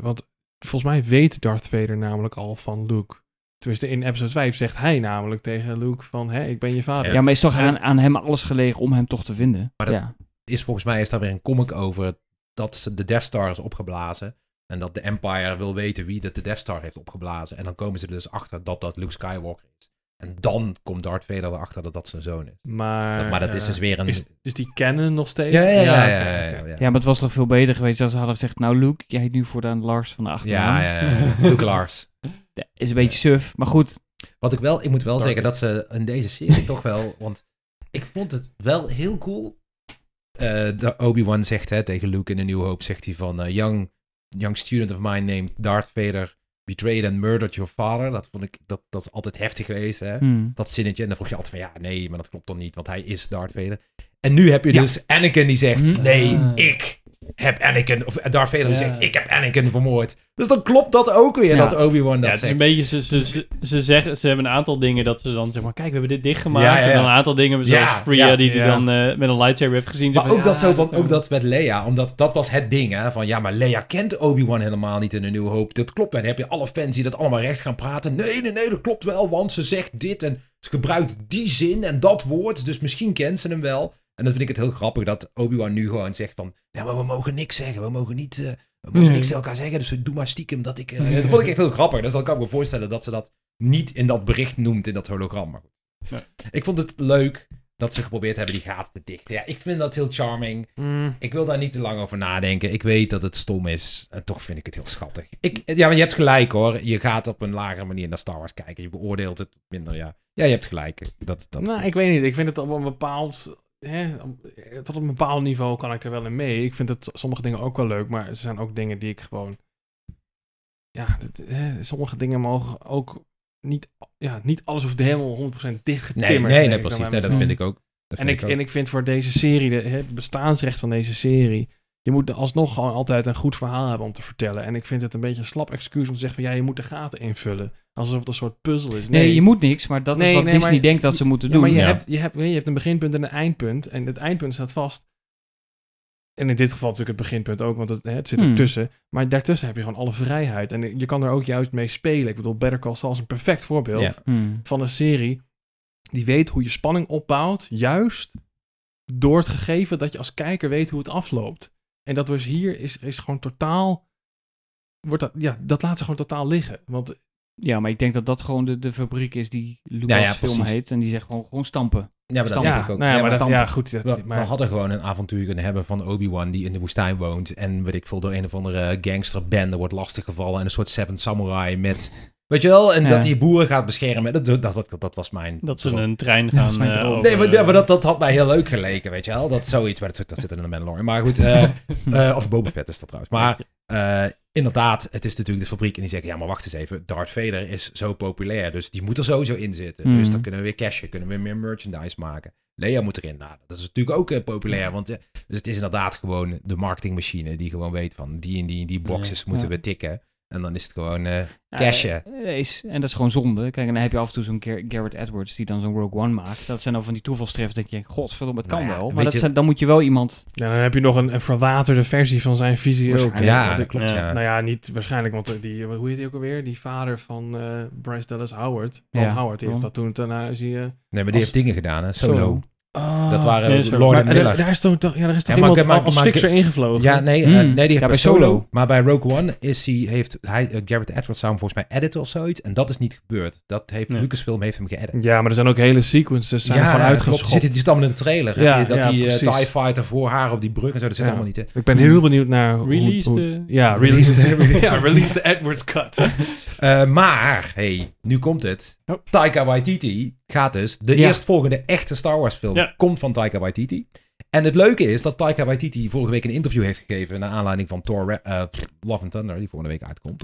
want volgens mij weet Darth Vader namelijk al van Luke. Tenminste, in episode 5 zegt hij namelijk tegen Luke van... Hé, ik ben je vader. Ja, maar is toch aan, aan hem alles gelegen om hem toch te vinden? Maar dat ja. is volgens mij is daar weer een comic over... dat ze de Death Star is opgeblazen... En dat de Empire wil weten wie dat de Death Star heeft opgeblazen. En dan komen ze er dus achter dat dat Luke Skywalker is. En dan komt Darth Vader erachter dat dat zijn zoon is. Maar dat, maar dat is dus eh, weer een... Is, dus die kennen nog steeds? Ja ja, ja, ja, ja. maar het was toch veel beter geweest als ze hadden gezegd... Nou, Luke, jij heet nu voortaan Lars van de achternaam. Ja, ja, *laughs* Luke Lars. is een beetje suf, maar goed. Wat ik wel... Ik moet wel zeggen dat ze in deze serie toch wel... Want ik vond het wel heel cool... Uh, Obi-Wan zegt hè, tegen Luke in de New Hope... Zegt hij van... Eh, young young student of mine named Darth Vader betrayed and murdered your father. Dat vond ik, dat, dat is altijd heftig geweest, hè? Hmm. Dat zinnetje. En dan vroeg je altijd van, ja, nee, maar dat klopt dan niet, want hij is Darth Vader. En nu heb je dus Anakin die zegt, hmm. nee, ah. ik heb Anakin, of Darth Vader zegt, ik heb Anakin vermoord. Dus dan klopt dat ook weer, dat Obi-Wan dat ja, het Is een beetje, ze, ze, ze, zeggen, ze hebben een aantal dingen dat ze dan zeggen, maar kijk, we hebben dit dichtgemaakt. En dan een aantal dingen, zoals Freya, die, die dan eh, met een lightsaber heeft gezien. Maar ook, dat zo, ook dat met Leia, omdat dat was het ding, hè, van ja, maar Leia kent Obi-Wan helemaal niet in een nieuwe hoop. Dat klopt, en dan heb je alle fans die dat allemaal recht gaan praten. Nee, nee, nee, dat klopt wel, want ze zegt dit en ze gebruikt die zin en dat woord, dus misschien kent ze hem wel. En dat vind ik het heel grappig dat Obi-Wan nu gewoon zegt van ja, maar we mogen niks zeggen. We mogen niet... Eh, we mogen niks tegen elkaar zeggen, dus doe maar stiekem dat ik... Eh, dat vond ik echt heel grappig. Dus dan kan ik me voorstellen dat ze dat niet in dat bericht noemt, in dat hologram. Maar goed. Ja. Ik vond het leuk dat ze geprobeerd hebben die gaten te dichten. Ja, ik vind dat heel charming. Mm. Ik wil daar niet te lang over nadenken. Ik weet dat het stom is. En toch vind ik het heel schattig. Ik, ja, maar je hebt gelijk hoor. Je gaat op een lagere manier naar Star Wars kijken. Je beoordeelt het minder, ja. Ja, je hebt gelijk. Dat, dat... Nou, ik weet niet. Ik vind het op een bepaald hè, eh, tot een bepaald niveau kan ik er wel in mee. Ik vind het, sommige dingen ook wel leuk, maar er zijn ook dingen die ik gewoon. Ja, hè, sommige dingen mogen ook niet, ja, niet alles hemel, helemaal 100% dichtgetimmerd. Nee, nee, nee precies. dat vind ik ook. en, ik, en ik vind voor deze serie, de, het bestaansrecht van deze serie, je moet alsnog gewoon altijd een goed verhaal hebben om te vertellen. En ik vind het een beetje een slap excuus om te zeggen van ja, je moet de gaten invullen. Alsof het een soort puzzel is. Nee, je moet niks, maar dat is wat Disney denkt dat ze moeten doen. Maar je, hebt, je, hebt, je hebt een beginpunt en een eindpunt. En het eindpunt staat vast. En in dit geval natuurlijk het beginpunt ook, want het, het zit hmm. er tussen. Maar daartussen heb je gewoon alle vrijheid. En je kan er ook juist mee spelen. Ik bedoel, Better Call Saul een perfect voorbeeld hmm. van een serie die weet hoe je spanning opbouwt. Juist door het gegeven dat je als kijker weet hoe het afloopt. En dat was hier, is, is gewoon totaal. Wordt dat, ja, dat laat ze gewoon totaal liggen. Want, ja, maar ik denk dat dat gewoon de, de fabriek is die Lucasfilm nou film heet. En die zegt gewoon, gewoon stampen. Ja, maar dat denk ik ook. Nou ja, maar, dat, ja, goed. Dat, we, hadden gewoon een avontuur kunnen hebben van Obi-Wan die in de woestijn woont. En weet ik veel, door een of andere gangsterbende wordt lastiggevallen. En een soort Seven Samurai met Weet je wel? En dat die boeren gaat beschermen. Dat, dat, dat, was mijn... Dat ze een trein gaan... Eh, nee, maar, dat, dat had mij heel leuk geleken, weet je wel? Dat zoiets, maar dat, dat zit in de Mandalorian. Maar goed, eh, *laughs* eh, of Boba Fett is dat trouwens. Maar inderdaad, het is natuurlijk de fabriek en die zeggen... Ja, maar wacht eens even. Darth Vader is zo populair, dus die moet er sowieso in zitten. Dus dan hmm. kunnen we weer cashen, kunnen we meer merchandise maken. Leia moet erin. Nou, dat is natuurlijk ook populair, want dus het is inderdaad gewoon de marketingmachine... die gewoon weet van die en die en die boxes moeten we tikken... En dan is het gewoon uh, cashen. Eh, is, en dat is gewoon zonde. Kijk, en dan heb je af en toe zo'n Garrett Edwards die dan zo'n Rogue One maakt. Dat zijn dan van die toevalstreffen dat je, godverdomme, het kan nou wel. Maar dat zijn, dan moet je wel iemand... Ja, dan heb je nog een, verwaterde versie van zijn visie Ja, dat klopt. Ja. Nou ja, niet waarschijnlijk, want die, hoe heet hij ook alweer? Die vader van eh, Bryce Dallas Howard. Ron Howard, die heeft dat toen, daarna zie je... Nee, maar die heeft dingen gedaan, hè? Solo. Ah, dat waren nee, Lord maar, Miller. Daar is toch, ja, daar is toch iemand maar, maar, ingevlogen? Ja, nee, eh, hmm. nee die heeft ja, bij solo. Maar bij Rogue One is hij, heeft hij, uh, eh, Garrett Edwards zou hem volgens mij editen of zoiets. En dat is niet gebeurd. Dat heeft, Lucasfilm heeft hem geëdit. Ja, maar er zijn ook hele sequences zijn ja, gewoon uitgeschopt. Zit, die stammen in de trailer. dat die uh, TIE Fighter voor haar op die brug en zo, dat zit allemaal niet in. Ik ben heel benieuwd naar... hoe, hoe, de... Ja, release, de, *laughs* ja, release the Edwards cut. *laughs* maar, hey, nu komt het. Oh. Taika Waititi gaat dus de eerstvolgende echte Star Wars film Komt van Taika Waititi. En het leuke is dat Taika Waititi vorige week een interview heeft gegeven. Naar aanleiding van Thor uh, Love and Thunder, die volgende week uitkomt.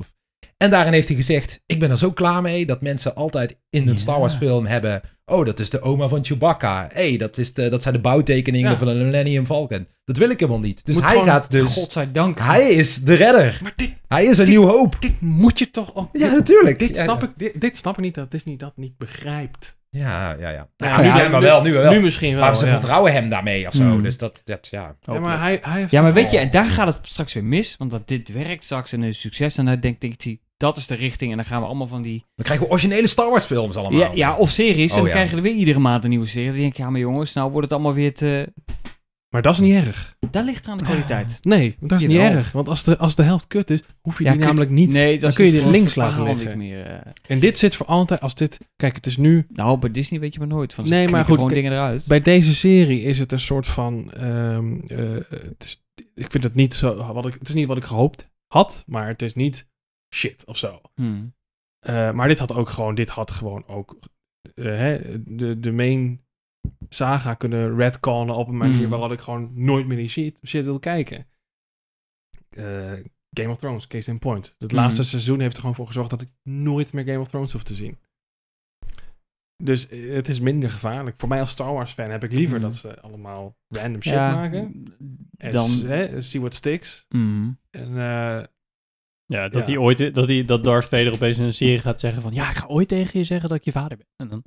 En daarin heeft hij gezegd: Ik ben er zo klaar mee dat mensen altijd in een Star Wars film hebben. Oh, dat is de oma van Chewbacca. hey, dat, is dat zijn de bouwtekeningen van een Millennium Falcon. Dat wil ik helemaal niet. Dus hij gaat dus. Godzijdank. Hij is de redder. hij is een nieuw hoop. Dit moet je toch. ook ja, natuurlijk. Dit, snap Ik, dit, dit, snap ik niet dat Disney dat niet begrijpt. Ja, ja, ja. Nou, nu zijn we wel, nu wel. Nu misschien wel. Maar ze vertrouwen hem daarmee of zo. Mm. Dus dat, dat ja. Ja, maar, hij, hij heeft ja, maar weet je, en daar gaat het straks weer mis. Want dat dit werkt straks en een succes. En dan denkt ik, dat is de richting. En dan gaan we allemaal van die... Dan krijgen we originele Star Wars films allemaal. Ja, ja of series. Oh, en dan krijgen we weer iedere maand een nieuwe serie. Dan denk ik, ja maar jongens, nou wordt het allemaal weer te... Maar dat is niet erg. Dat ligt aan de kwaliteit. Ah, nee, dat is niet erg. Want als de, als de helft kut is, hoef je die namelijk niet... nee, dan kun je links laten liggen. meer. Eh, en dit zit voor altijd... Als dit... Kijk, het is nu... Nou, bij Disney weet je maar nooit. Van Nee, maar goed, gewoon dingen eruit. Bij deze serie is het een soort van... Ehm, eh, het is, ik vind het niet zo... Wat ik, het is niet wat ik gehoopt had. Maar het is niet shit of zo. Hmm. Eh, maar dit had ook gewoon... Dit had gewoon ook... hè, de, de main saga kunnen redconnen op een manier mm. waarop ik gewoon nooit meer die shit, shit wil kijken. Eh, Game of Thrones, case in point. Het mm. laatste seizoen heeft er gewoon voor gezorgd dat ik nooit meer Game of Thrones hoef te zien. Dus eh, het is minder gevaarlijk. Voor mij als Star Wars fan heb ik liever mm. dat ze allemaal random shit maken. Mm, dan... see what sticks. En, eh, ja, dat, ja. Die ooit, dat, die, dat Darth Vader opeens in een serie gaat zeggen van... Ja, ik ga ooit tegen je zeggen dat ik je vader ben. En dan...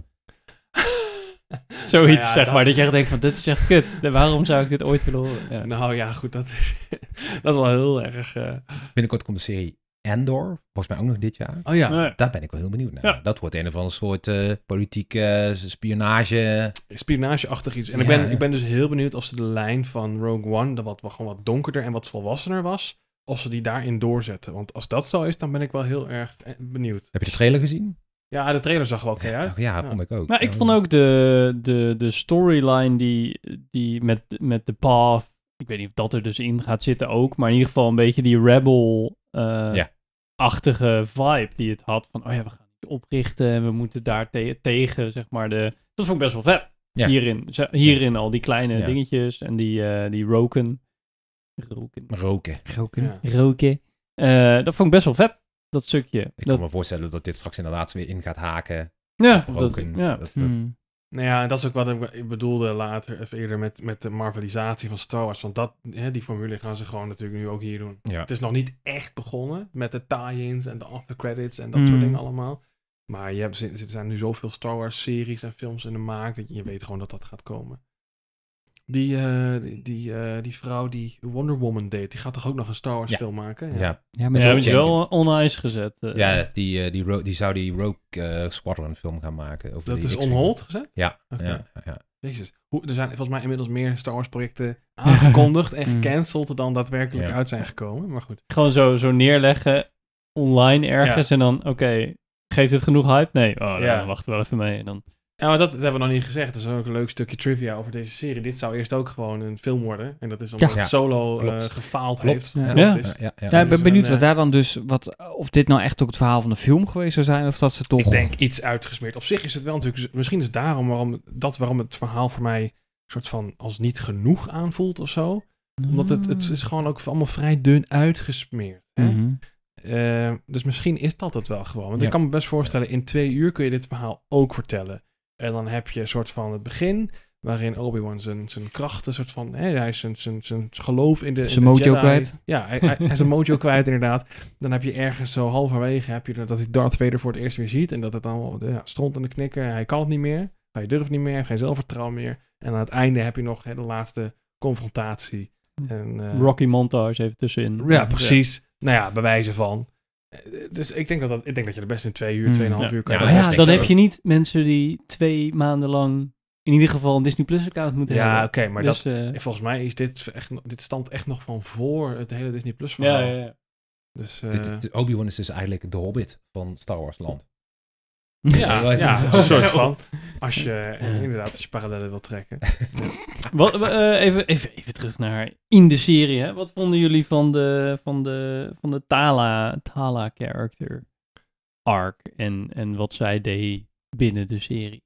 *laughs* Zoiets, nou zeg maar. Dat je echt denkt van, dit is echt kut. Waarom zou ik dit ooit willen horen? Nou ja, goed, dat is, *laughs* dat wel heel erg... Eh. Binnenkort komt de serie Endor, volgens mij ook nog dit jaar. Oh ja. Daar ben ik wel heel benieuwd naar. Dat wordt een of ander soort eh, politieke eh, spionage... Spionageachtig iets. En ik, ben, ik ben dus heel benieuwd of ze de lijn van Rogue One, dat wat, wat gewoon wat donkerder en wat volwassener was, of ze die daarin doorzetten. Want als dat zo is, dan ben ik wel heel erg benieuwd. Heb je de trailer gezien? Ja, de trailer zag wel oké uit. Ja, vond ik ook. maar ik vond ook de, de, de storyline die, die met, met de path... Ik weet niet of dat er dus in gaat zitten ook. Maar in ieder geval een beetje die rebel-achtige eh, vibe die het had. Van, oh ja, we gaan het oprichten en we moeten daar tegen, zeg maar. De... Dat vond ik best wel vet. Hierin, hierin al die kleine dingetjes en die, eh, die roken. Roken. Roken. Roken. roken. Eh, dat vond ik best wel vet dat stukje. Ik kan me voorstellen dat dit straks inderdaad weer in gaat haken. Ja, dat, ja. Hmm. Nou ja, dat is ook wat ik bedoelde later, of eerder met, met de marvelisatie van Star Wars. Want dat, hè, die formule gaan ze gewoon natuurlijk nu ook hier doen. Ja. Het is nog niet echt begonnen met de tie-ins en de aftercredits en dat hmm. soort dingen allemaal. Maar je hebt, er zijn nu zoveel Star Wars series en films in de maak, dat je weet gewoon dat dat gaat komen. Eh, die, die, eh, die, vrouw die Wonder Woman deed, die gaat toch ook nog een Star Wars film maken? Ja, ja. maar die hebben ze wel on ice gezet. Eh. Ja, die, die, die zou die Rogue Squadron film gaan maken. dat is on hold gezet? Ja. ja, ja. Jezus. Hoe, er zijn volgens mij inmiddels meer Star Wars projecten *laughs* aangekondigd en mm. gecanceld dan daadwerkelijk uit zijn gekomen. Maar goed. Gewoon zo, zo neerleggen online ergens en dan, oké, geeft het genoeg hype? Nee, oh, dan wachten wel even mee en dan... Ja, dat, hebben we nog niet gezegd. Dat is ook een leuk stukje trivia over deze serie. Dit zou eerst ook gewoon een film worden. En dat is omdat ja, Solo eh, gefaald heeft. Ja, ik ja. ja, ben dus benieuwd wat eh, daar dan dus... Wat, of dit nou echt ook het verhaal van de film geweest zou zijn... of dat ze toch... Ik denk iets uitgesmeerd. Op zich is het wel natuurlijk... Misschien is daarom waarom, dat waarom het verhaal voor mij... soort van als niet genoeg aanvoelt of zo. Omdat het, het is gewoon ook allemaal vrij dun uitgesmeerd. Mhm. Eh, dus misschien is dat het wel gewoon. Want ik kan me best voorstellen... in twee uur kun je dit verhaal ook vertellen... En dan heb je een soort van het begin, waarin Obi-Wan zijn, zijn krachten, soort van, hè, hij zijn, zijn, zijn geloof in de. Zijn mojo kwijt. Ja, hij, hij, is zijn mojo kwijt, inderdaad. Dan heb je ergens zo halverwege heb je dat hij Darth Vader voor het eerst weer ziet. En dat het dan ja, stront in de knikken. Hij kan het niet meer. Hij durft niet meer. Geen zelfvertrouwen meer. En aan het einde heb je nog hè, de laatste confrontatie. Hm. En, eh, Rocky Montage even tussenin. Ja, precies. Nou ja, bewijzen van. Eh, dus ik denk dat, dat, ik denk dat je er best in twee uur, mm, tweeënhalf uur kan. Ja, ja dan heb je niet mensen die twee maanden lang in ieder geval een Disney Plus account moeten hebben. Ja, oké, maar dus, dat, eh, volgens mij is dit echt, dit stand echt nog van voor het hele Disney Plus verhaal. Ja, ja, ja. Dus, eh, Obi-Wan is dus eigenlijk de Hobbit van Star Wars land. Ja, *laughs* ja, ja, een soort van. Als je eh, inderdaad als je parallellen wil trekken. *laughs* Wat, eh, even, even, even terug naar in de serie. Hè? Wat vonden jullie van de, van de, van de Tala, Tala character arc en, en wat zij deed binnen de serie?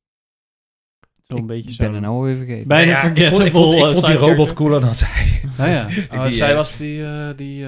Zo'n ik beetje zo. ben er nou alweer vergeten. Bijna nou Ik vond, eh, die robot cooler dan zij. Nou ja. *laughs* Oh, zij was die, die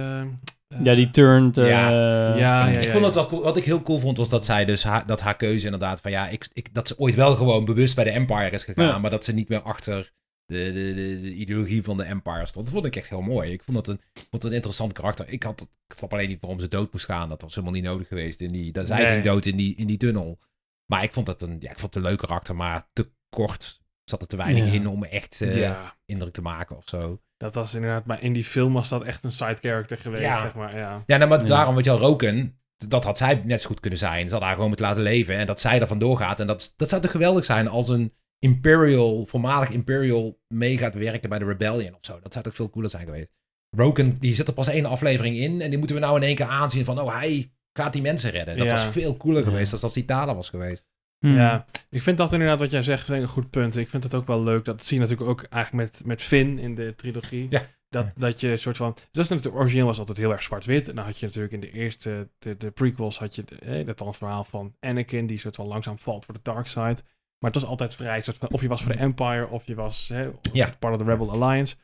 ja, die turned. ja. Eh, ja, ik vond dat wel Wat ik heel cool vond was dat zij dus dat haar keuze inderdaad van ja, ik, ik, dat ze ooit wel gewoon bewust bij de Empire is gegaan, maar dat ze niet meer achter de, de, de, ideologie van de Empire stond. Dat vond ik echt heel mooi. Ik vond dat een, vond een interessant karakter. Ik, had, ik snap alleen niet waarom ze dood moest gaan. Dat was helemaal niet nodig geweest. In die, dat zij ging dood in die, in die tunnel. Maar ik vond dat een, ja, ik vond het een leuk karakter, maar te kort zat er te weinig in om echt eh, indruk te maken of zo. Dat was inderdaad, maar in die film was dat echt een side character geweest, ja. zeg maar. Ja, ja nou, maar daarom, wat je al roken, dat had zij net zo goed kunnen zijn. Ze had haar gewoon moeten laten leven en dat zij er vandoor gaat. En dat, dat zou toch geweldig zijn als een Imperial, voormalig Imperial, mee gaat werken bij de Rebellion of zo. Dat zou toch veel cooler zijn geweest. Roken, die zit er pas één aflevering in en die moeten we nou in één keer aanzien van, oh, hij gaat die mensen redden. Dat was veel cooler geweest als als die Tala was geweest. Hmm. Ja, ik vind dat inderdaad wat jij zegt een goed punt. Ik vind het ook wel leuk. Dat zie je natuurlijk ook eigenlijk met, met Finn in de trilogie. Ja. Dat, dat je een soort van. Dus dat het origineel was altijd heel erg zwart-wit. En dan had je natuurlijk in de eerste, de, de prequels, had je dat dan verhaal van Anakin, die soort van langzaam valt voor de dark side. Maar het was altijd vrij. Soort van, of je was voor de hmm. Empire, of je was hè, ja. part of the Rebel Alliance.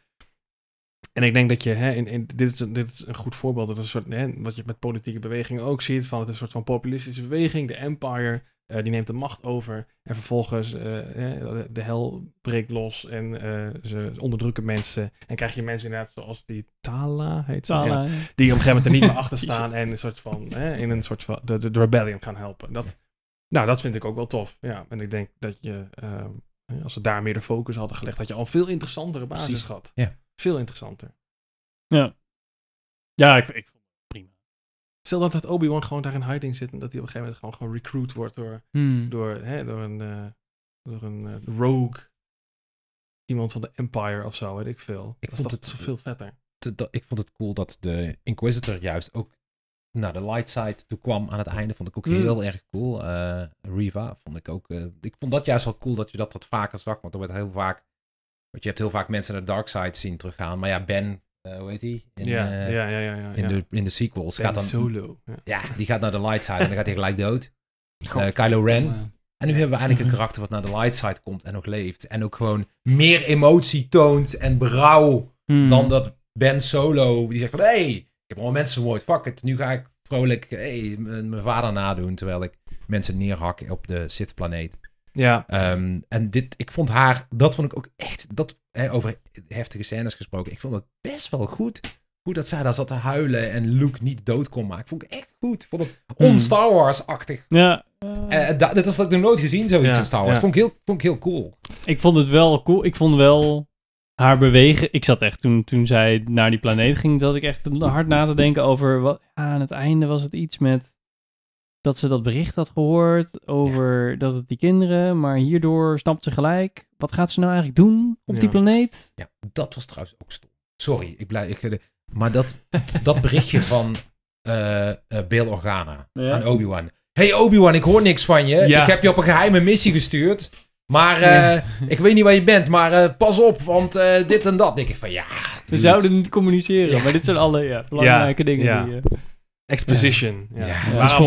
En ik denk dat je, hè, in, in, dit, is, dit is een goed voorbeeld. Dat is een soort, hè, wat je met politieke bewegingen ook ziet. Van het is een soort van populistische beweging. De Empire eh, die neemt de macht over. En vervolgens eh, de hel breekt los en eh, ze onderdrukken mensen. En krijg je mensen inderdaad zoals die Tala heet. Tala, die op een gegeven moment er niet meer achter *laughs* staan en een soort van, in een soort van de, de, rebellion gaan helpen. Dat, nou, dat vind ik ook wel tof. Ja, en ik denk dat je, als ze daar meer de focus hadden gelegd, had je al veel interessantere basis gehad. Ja. Veel interessanter. Ja. Ja, ik Stel dat het Obi-Wan gewoon daar in hiding zit en dat hij op een gegeven moment gewoon, gewoon recruit wordt door, hmm. door, hè, door een, eh, door een eh, rogue. Iemand van de Empire of zo, weet ik veel. Ik dat vond het veel vetter. ik vond het cool dat de Inquisitor juist ook naar de light side toe kwam aan het einde. Vond ik ook hmm. heel erg cool. Eh, Riva vond ik ook. ik vond dat juist wel cool dat je dat wat vaker zag. Want er werd heel vaak. Want je hebt heel vaak mensen naar de dark side zien teruggaan. Maar ja, Ben eh, hoe heet die? In, ja, eh, ja, ja, ja, in, De, in de sequels. gaat dan, Solo. Ja. die gaat naar de light side en dan gaat hij gelijk dood. *laughs* Eh, Kylo Ren. en nu hebben we eigenlijk een *laughs* karakter wat naar de light side komt en nog leeft. En ook gewoon meer emotie toont en brouw hmm. dan dat Ben Solo die zegt van... Hé, hey, ik heb allemaal mensen vermoord. Fuck it, nu ga ik vrolijk hey, mijn vader nadoen. Terwijl ik mensen neerhak op de Sith-planeet. Ja. Ehm, en dit, ik vond haar, dat vond ik ook echt, dat, hè, over heftige scènes gesproken, ik vond het best wel goed hoe dat zij daar zat te huilen en Luke niet dood kon maken. Vond ik echt goed. vond het mm. on-Star Wars-achtig. Ja. Uh, dat was dat ik nog nooit gezien, zoiets in Star Wars. Vond, ik heel, vond ik heel cool. Ik vond het wel cool. Ik vond wel haar bewegen. Ik zat echt toen, toen zij naar die planeet ging, dat ik echt hard na te denken over. Wat, aan het einde was het iets met dat ze dat bericht had gehoord over dat het die kinderen, maar hierdoor snapt ze gelijk, wat gaat ze nou eigenlijk doen op die planeet? Ja, dat was trouwens ook stom. Sorry, ik blijf, ik, eh, maar dat, dat berichtje *laughs* van uh, Organa aan Obi-Wan. Hey Obi-Wan, ik hoor niks van je. Ik heb je op een geheime missie gestuurd. Maar ik weet niet waar je bent, maar pas op, want dit en dat. Denk ik van ja. We zouden niet communiceren, maar dit zijn alle belangrijke dingen. Die, Exposition. Ja.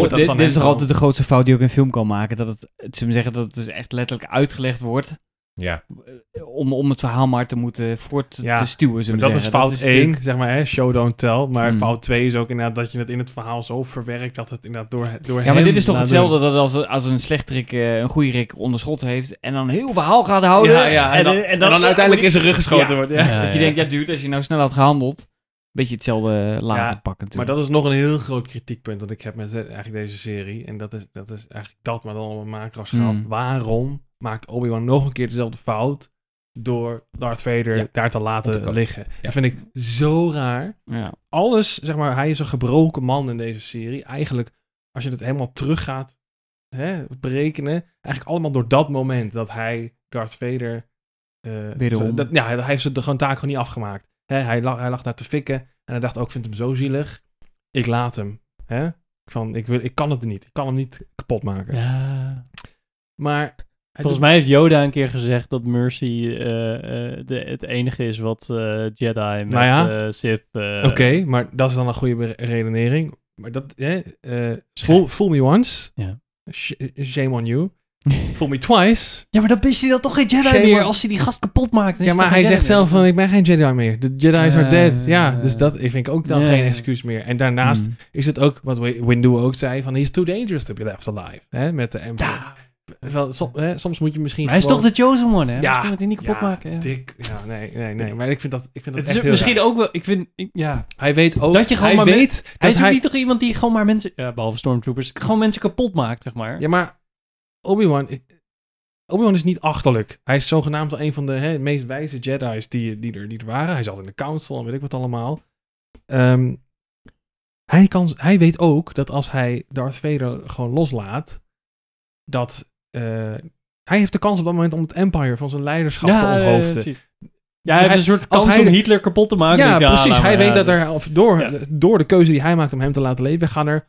dit, is toch altijd de grootste fout die ook een film kan maken. Dat het, het zeggen, dat het dus echt letterlijk uitgelegd wordt. Ja. Eh, om, om het verhaal maar te moeten voort te stuwen. maar dat zeggen. is fout 1, zeg maar, show don't tell. Maar mm. fout 2 is ook inderdaad dat je het in het verhaal zo verwerkt dat het inderdaad door, door Ja, maar dit is toch hetzelfde dat als, als een slecht eh, een goede rik onder heeft en dan heel verhaal gaat houden. en, dan, uiteindelijk in zijn rug geschoten wordt. Dat je denkt, ja duurt als je nou snel had gehandeld beetje hetzelfde eh, laag pakken. Natuurlijk. Maar dat is nog een heel groot kritiekpunt dat ik heb met eigenlijk deze serie. En dat is, dat is eigenlijk dat, maar dan op een macro schaal. Hmm. Waarom maakt Obi-Wan nog een keer dezelfde fout door Darth Vader daar te laten liggen? Dat vind ik zo raar. Alles, zeg maar, hij is een gebroken man in deze serie. Eigenlijk, als je het helemaal terug gaat hè, berekenen, eigenlijk allemaal door dat moment dat hij Darth Vader... Uh, Dat, ja, hij heeft zijn taak gewoon niet afgemaakt hij, lag, hij lag daar te fikken en hij dacht ook, vindt vind hem zo zielig. Ik laat hem. Van, ik, wil, ik kan het niet. Ik kan hem niet kapot maken. Ja. Maar... Volgens mij heeft Yoda een keer gezegd dat Mercy eh, eh, de, het enige is wat eh, Jedi met nou ja. Sith... Oké, maar dat is dan een goede redenering. Maar dat... Eh, full, me once. Ja. Shame on you. *laughs* Voor me twice. Ja, maar dan is hij dan toch geen Jedi meer als hij die gast kapot maakt. Ja, maar hij zegt zelf van ik ben geen Jedi meer. De Jedi's are dead. Ja, dus dat ik vind ik ook dan geen excuus meer. En daarnaast hmm. is het ook wat Windu ook zei van he's too dangerous to be left alive. Hè, met de Emperor. Wel, hè, soms moet je misschien. hij is toch de chosen one, hè? Ja, misschien moet hij niet kapot ja, maken. Ja. Dik, ja, nee, nee, nee. Maar ik vind dat, ik vind dat het echt misschien ook wel. Ik vind, ja. Hij weet ook. Dat je gewoon hij maar weet. hij is ook niet toch iemand die gewoon maar mensen, ja, behalve stormtroopers, gewoon mensen kapot maakt, zeg maar. Ja, maar Obi-Wan... Obi-Wan is niet achterlijk. Hij is zogenaamd wel een van de hè, meest wijze Jedi's die, die, er, niet waren. Hij zat in de council en weet ik wat allemaal. Ehm, hij, kan, hij weet ook dat als hij Darth Vader gewoon loslaat, dat eh, hij heeft de kans op dat moment om het empire van zijn leiderschap te onthoofden. Ja, ja, hij heeft een soort kans hij, om Hitler kapot te maken. Ja, precies. Nou, hij weet dat er of door, door de keuze die hij maakt om hem te laten leven, gaan er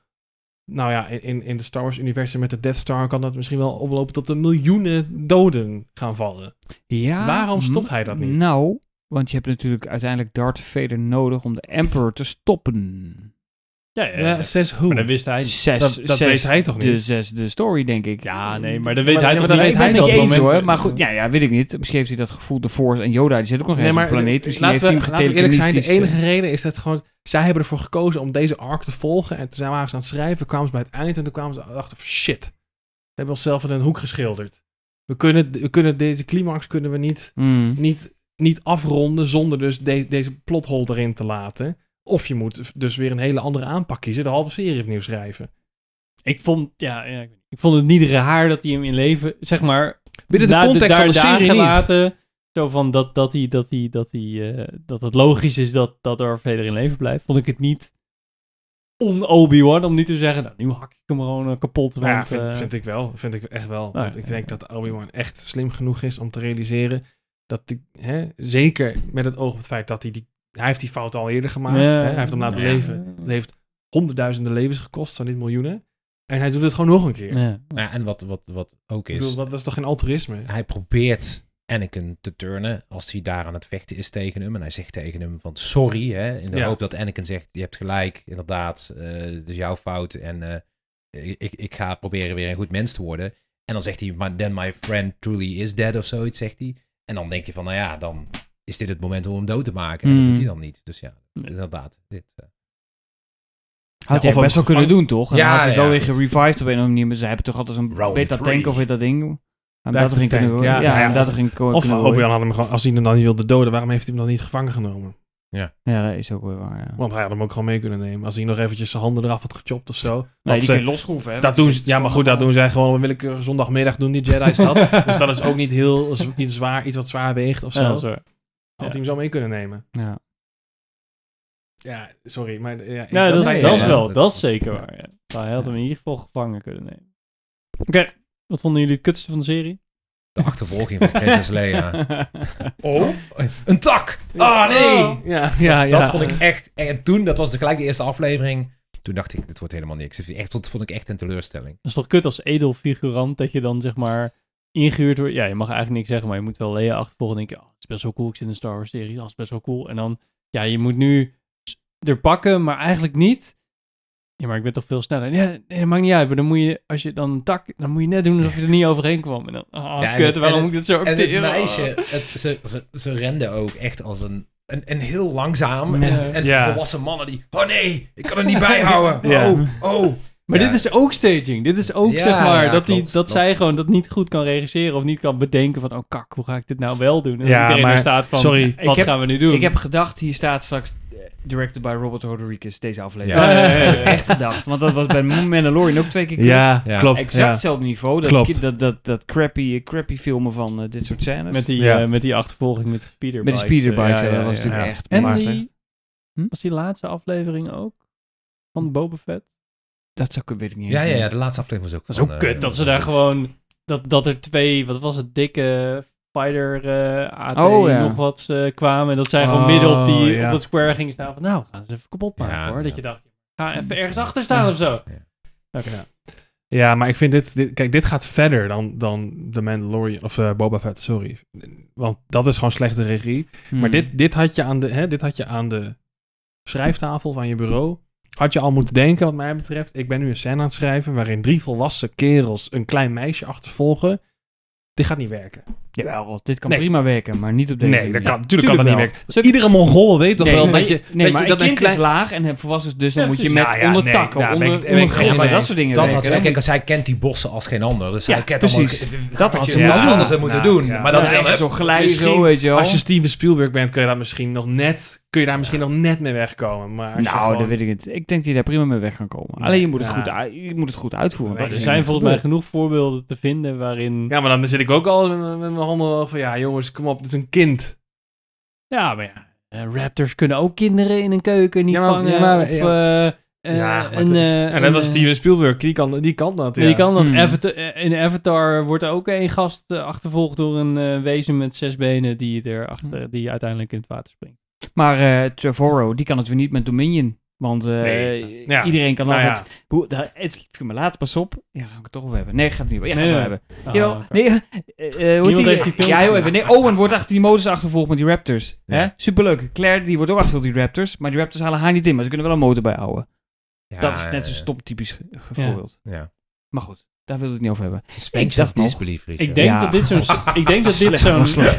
nou ja, in, in de Star Wars-universum met de Death Star kan dat misschien wel oplopen tot een miljoenen doden gaan vallen. Ja. Waarom stopt hij dat niet? Nou, want je hebt natuurlijk uiteindelijk Darth Vader nodig om de Emperor te stoppen. Ja, zes hoe? dat wist hij zes, Dat, zes, weet hij toch niet? De zes de story, denk ik. Ja, nee, maar dat weet hij toch niet. weet hij toch niet eens hoor. Maar goed, ja, ja, weet ik niet. Misschien heeft hij dat gevoel, de Force en Yoda, die zit ook nog nee, op de planeet. Misschien laten heeft we, laten we eerlijk zijn, de enige reden is dat gewoon... Zij hebben ervoor gekozen om deze arc te volgen. En toen zijn we aan het schrijven, kwamen ze bij het eind en toen kwamen ze achter shit. We hebben onszelf in een hoek geschilderd. We kunnen, we kunnen deze climax kunnen we niet, hmm. niet, niet afronden zonder dus de, deze plothole erin te laten. Of je moet dus weer een hele andere aanpak kiezen, de halve serie opnieuw schrijven. Ik vond, ja, ja ik vond het niet raar dat hij hem in leven, zeg maar... Binnen de context van de serie niet. Zo van dat, dat, hij, dat, hij, dat, hij, eh, dat het logisch is dat, dat er verder in leven blijft. Vond ik het niet on-Obi-Wan om niet te zeggen, nou, nu hak ik hem gewoon eh, kapot. Want, ja, vind, eh, vind, ik wel. Vind ik echt wel. Nou want ik denk dat Obi-Wan echt slim genoeg is om te realiseren dat ik, hè, zeker met het oog op het feit dat hij die hij heeft die fout al eerder gemaakt. Hè? Hij heeft hem laten leven. Het heeft honderdduizenden levens gekost, zo niet miljoenen. En hij doet het gewoon nog een keer. Ja. Nou ja en wat, wat, wat ook is. Bedoel, dat is toch geen altruïsme? Hij probeert Anakin te turnen als hij daar aan het vechten is tegen hem. En hij zegt tegen hem van sorry. Hè, in de hoop dat Anakin zegt, je hebt gelijk, inderdaad. Uh, het is jouw fout. En eh, ik, ik ga proberen weer een goed mens te worden. En dan zegt hij, then my friend truly is dead of zoiets, zegt hij. En dan denk je van, nou ja, dan is dit het moment om hem dood te maken? En dat doet hij hmm. dan niet. Dus ja, inderdaad. Dit, eh. Had ja, hij best wel kunnen doen, toch? En ja, had hij wel weer gerevived op een of andere ze hebben toch altijd zo'n beta-tank of weet dat ding? En dat ging kunnen worden. Ja, ja, dat ging ook Of obi hadden oh, had hem gewoon, als hij hem dan niet wilde doden, waarom heeft hij hem dan niet gevangen genomen? Ja. ja, dat is ook wel waar, ja. Want hij had hem ook gewoon mee kunnen nemen. Als hij nog eventjes zijn handen eraf had gechopt of zo. Nee, die kun je losgroeven, Dat doen ze, ja, maar goed, dat doen zij gewoon op een willekeurige zondagmiddag doen die Jedi's dat. *laughs* dus dat is ook niet heel niet zwaar, iets wat zwaar weegt of zo. Had hij hem zo mee kunnen nemen. Ja. Ja, sorry, maar... Ja, ja dat, is, wel, dat is zeker waar. Ja. Maar hij had hem in ieder geval gevangen kunnen nemen. Oké, wat vonden jullie het kutste van de serie? De achtervolging van prinses *laughs* Leia. Oh. oh, een tak! Ah, oh, nee! Ja, ja, dat, ja. dat vond ik echt... En toen, dat was gelijk de eerste aflevering... Toen dacht ik, dit wordt helemaal niks. Echt, dat vond ik echt een teleurstelling. Dat is toch kut als edel figurant dat je dan zeg maar ingehuurd wordt. Ja, je mag eigenlijk niks zeggen, maar je moet wel Leia achtervolgen. En denk je, oh, het is best wel cool. Ik zit in een Star Wars serie. Dat oh, is best wel cool. En dan, ja, je moet nu er pakken, maar eigenlijk niet. Ja, maar ik ben toch veel sneller. Ja, nee, dat maakt niet uit. Maar dan moet je, als je dan een tak, dan moet je net doen alsof je er niet overheen kwam. En dan, oh, ja, waarom moet ik dit zo En dit meisje, ze, ze, ze rende ook echt als een en, en heel langzaam. En, volwassen mannen die. Oh nee, ik kan er niet bijhouden. *laughs* Oh, oh, maar dit is ook staging. Dit is ook, zeg maar, dat, die, dat zij gewoon dat niet goed kan regisseren of niet kan bedenken van, oh kak, hoe ga ik dit nou wel doen? En ja, staat van, sorry, wat gaan we nu doen? Ik heb gedacht, hier staat straks eh, directed by Robert Rodriguez, deze aflevering. Ja. echt gedacht, want dat was bij Mandalorian ook twee keer Ja, klopt. Exact hetzelfde niveau. Dat, klopt. dat, dat, dat crappy, crappy filmen van eh, dit soort scènes. Met die, uh, met die achtervolging met de speederbikes. Met die dat was natuurlijk echt En die, was die laatste aflevering ook? Van Boba Fett? Dat zou ik niet. Ja, ja, ja, de laatste aflevering was ook. zo ook kut eh, dat ze daar gewoon. Dat, dat er twee, wat was het, dikke fighter uh, eh, AD e oh, nog wat uh, kwamen. En dat zij gewoon oh, midden op, die, op dat square gingen staan. Van, nou, gaan ze even kapot maken hoor. Dat je dacht, ga even ergens achter staan of zo. Ja. maar ik vind dit, dit, Kijk, dit gaat verder dan, dan The Mandalorian. Of Boba Fett, sorry. Want dat is gewoon slechte regie. Maar hmm. dit, dit, had je aan de, hè, dit had je aan de schrijftafel van je bureau. Had je al moeten denken, wat mij betreft. Ik ben nu een scène aan het schrijven waarin drie volwassen kerels een klein meisje achtervolgen. Dit gaat niet werken. Jawel, dit kan prima werken, maar niet op deze nee, manier. Nee, dat kan, natuurlijk kan dat niet werken. Iedere Mongool weet toch wel dat je... Nee, dat maar je, dat een kind klein... is laag en volwassen dus, dan moet je met ja, onder takken, onder, onder, en dat soort dingen dat werken. Had, kijk, zij kent die bossen als geen ander, dus zij kent precies. *laughs* dat had ze anders moeten doen. Maar dat is wel zo weet je wel. Als je Steven Spielberg bent, kun je daar misschien nog net... Kun je daar misschien nog net mee wegkomen. Maar nou, dat weet ik niet. Ik denk dat je daar prima mee weg kan komen. Alleen je moet het, goed, je moet het goed uitvoeren. Er zijn volgens mij genoeg voorbeelden te vinden waarin... Ja, maar dan zit ik ook al met mijn allemaal van, ja jongens, kom op, dit is een kind. Ja, maar ja, eh, raptors kunnen ook kinderen in een keuken niet vangen. Ja, maar, of, ja. Eh, eh, ja, en, dat en net als Steven Spielberg, die kan, die kan dat. Ja. Die kan dat. Hmm. Avatar, in Avatar wordt er ook een gast achtervolgd door een wezen met zes benen die, er achter, hmm. die uiteindelijk in het water springt. Maar Trevorrow, die kan het weer niet met Dominion. Want eh, iedereen kan nou altijd... Ja. Hoe, daar, het je me laat, pas op. Ja, ga ik het toch wel hebben. Nee, gaat het niet Ja, nee, nee. hebben. Oh, Nee, eh, eh, Hoe die, Ja, heel even. Nee, Owen wordt achter die motors achtervolgd met die Raptors. Ja. Hè? Superleuk. Claire, die wordt ook achter die Raptors. Maar die Raptors halen haar niet in, maar ze kunnen wel een motor bij houden. dat is net zo'n stoptypisch typisch voorbeeld. Ja. Maar goed. Daar wilde ik het niet over hebben. Ik dacht disbelief, Ik denk dat dit zo'n... ik denk dat dit zo'n... *laughs*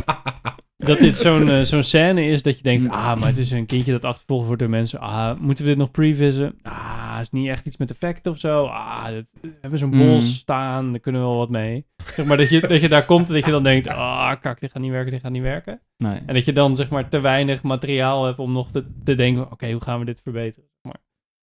dat dit *laughs* zo'n eh, zo'n scène is dat je denkt, mm. ah, maar het is een kindje dat achtervolgd wordt door mensen. Ah, moeten we dit nog previsen Ah, is niet echt iets met effect of zo. Ah, hebben we zo'n bol mm. staan, daar kunnen we wel wat mee. Zeg maar dat je, dat je daar komt en dat je dan denkt, ah, kak, dit gaat niet werken, dit gaat niet werken. En dat je dan zeg maar te weinig materiaal hebt om nog te, te denken, oké, hoe gaan we dit verbeteren?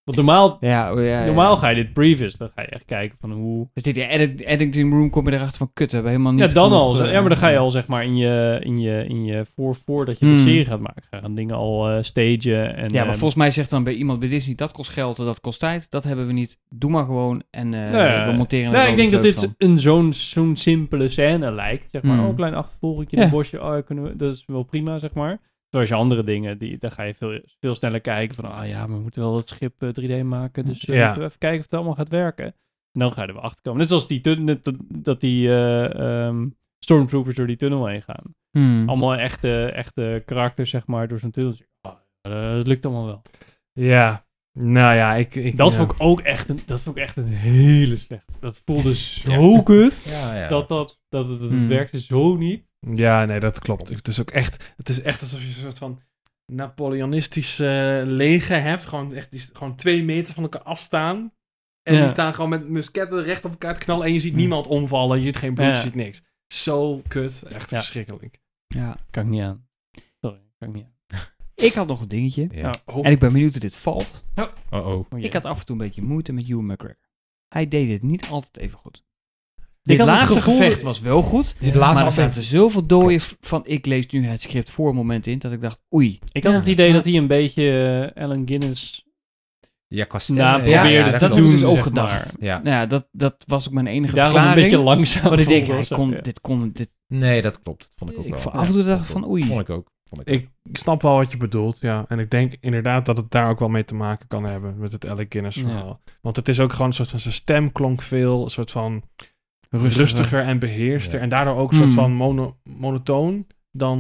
Want normaal, oh ja, ja, normaal ga je dit previous, dan ga je echt kijken van hoe... Dus dit ja, edit, editing room kom je erachter van kut, we hebben helemaal niet... Ja, dan al. Eh, ja, maar dan ga je al zeg maar in je, in je, in je voor, dat je de hmm. serie gaat maken, gaan dingen al uh, stagen en... Ja, maar eh, volgens mij zegt dan bij iemand bij Disney, dat kost geld en dat kost tijd, dat hebben we niet, doe maar gewoon en uh, we monteren Ja, nou, ik denk dat dit een zo'n zo'n simpele scène lijkt, zeg maar. ook hmm. Oh, een klein achtervolgetje, een bosje, oh, kunnen we, dat is wel prima, zeg maar. Zoals je andere dingen, die, daar ga je veel, veel sneller kijken van, ah ja, we moeten wel het schip 3D eh, maken, dus eh, moeten we even kijken of het allemaal gaat werken. En dan ga je er wel achter komen. Net zoals die dat, dat die eh, ehm, stormtroopers door die tunnel heen gaan. Hmm. Allemaal echte, echte karakters, zeg maar, door zo'n tunnel. Oh, dat lukt allemaal wel. Ja, nou ja, ik... ik dat, ja. Vond ik ook echt een, dat vond ik echt een hele slecht. Dat voelde *laughs* zo ja. kut. Ja, dat, dat, dat, het hmm. werkte zo niet. Ja, nee, dat klopt. Het is ook echt, het is echt alsof je een soort van Napoleonistische eh, leger hebt. Gewoon, echt, gewoon twee meter van elkaar afstaan. En die staan gewoon met musketten recht op elkaar te knallen. En je ziet hm. niemand omvallen. Je ziet geen bloed, je ziet niks. Zo kut. Echt verschrikkelijk. Ja, kan ik niet aan. Sorry, kan ik niet aan. ik had nog een dingetje. Oh. Oh. En ik ben benieuwd of dit valt. Oh. oh. -oh. Ik had af en toe een beetje moeite met Hugh McGregor. Hij deed het niet altijd even goed. Dit laatste gevecht was wel goed. Dit laatste zijn er zoveel dooien van... Ik lees nu het script voor een moment in dat ik dacht, oei. Ik had het idee dat hij een beetje Ellen eh, Alan Guinness... Ja, Castel. Nou, probeerde ja, dat, doen, is ook gedacht. Nou ja. dat, dat was ook mijn enige Daarom een beetje langzaam. Maar ik denk, dit kon... Dit... Nee, dat klopt. Dat vond ik ook wel. Af en toe dacht ik van oei. Vond ik ook. Ik, ik, snap wel wat je bedoelt, ja. En ik denk inderdaad dat het daar ook wel mee te maken kan hebben met het Ellen Guinness verhaal. Want het is ook gewoon een soort van zijn stem klonk veel, een soort van rustiger, en beheerster. En daardoor ook een soort hmm. van mono, monotoon dan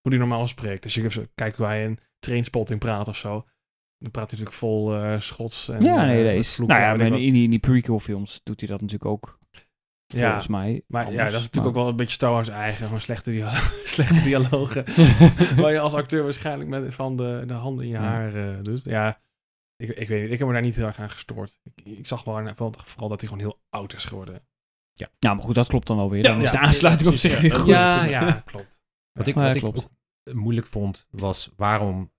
hoe die normaal spreekt. Als dus je kijkt waar hij een trainspotting praat of zo. Dan praat hij natuurlijk vol eh, schots. En, ja, nee, eh, Nou ja, in, in, die, prequel films doet hij dat natuurlijk ook. Volgens mij. Maar ja, dat is natuurlijk ook wel een beetje Star Wars eigen. Gewoon slechte, *laughs* slechte *laughs* dialogen. Waar je als acteur waarschijnlijk met van de, de handen in je haar. Eh, doet. ja, ik, ik weet niet. Ik heb me daar niet heel erg aan gestoord. Ik, ik zag wel vooral dat hij gewoon heel oud is geworden. Ja. ja, maar goed, dat klopt dan wel weer. Dan ja, is de aansluiting op zich weer goed. Ja, ja, klopt. Wat ik, wat ik moeilijk vond, was waarom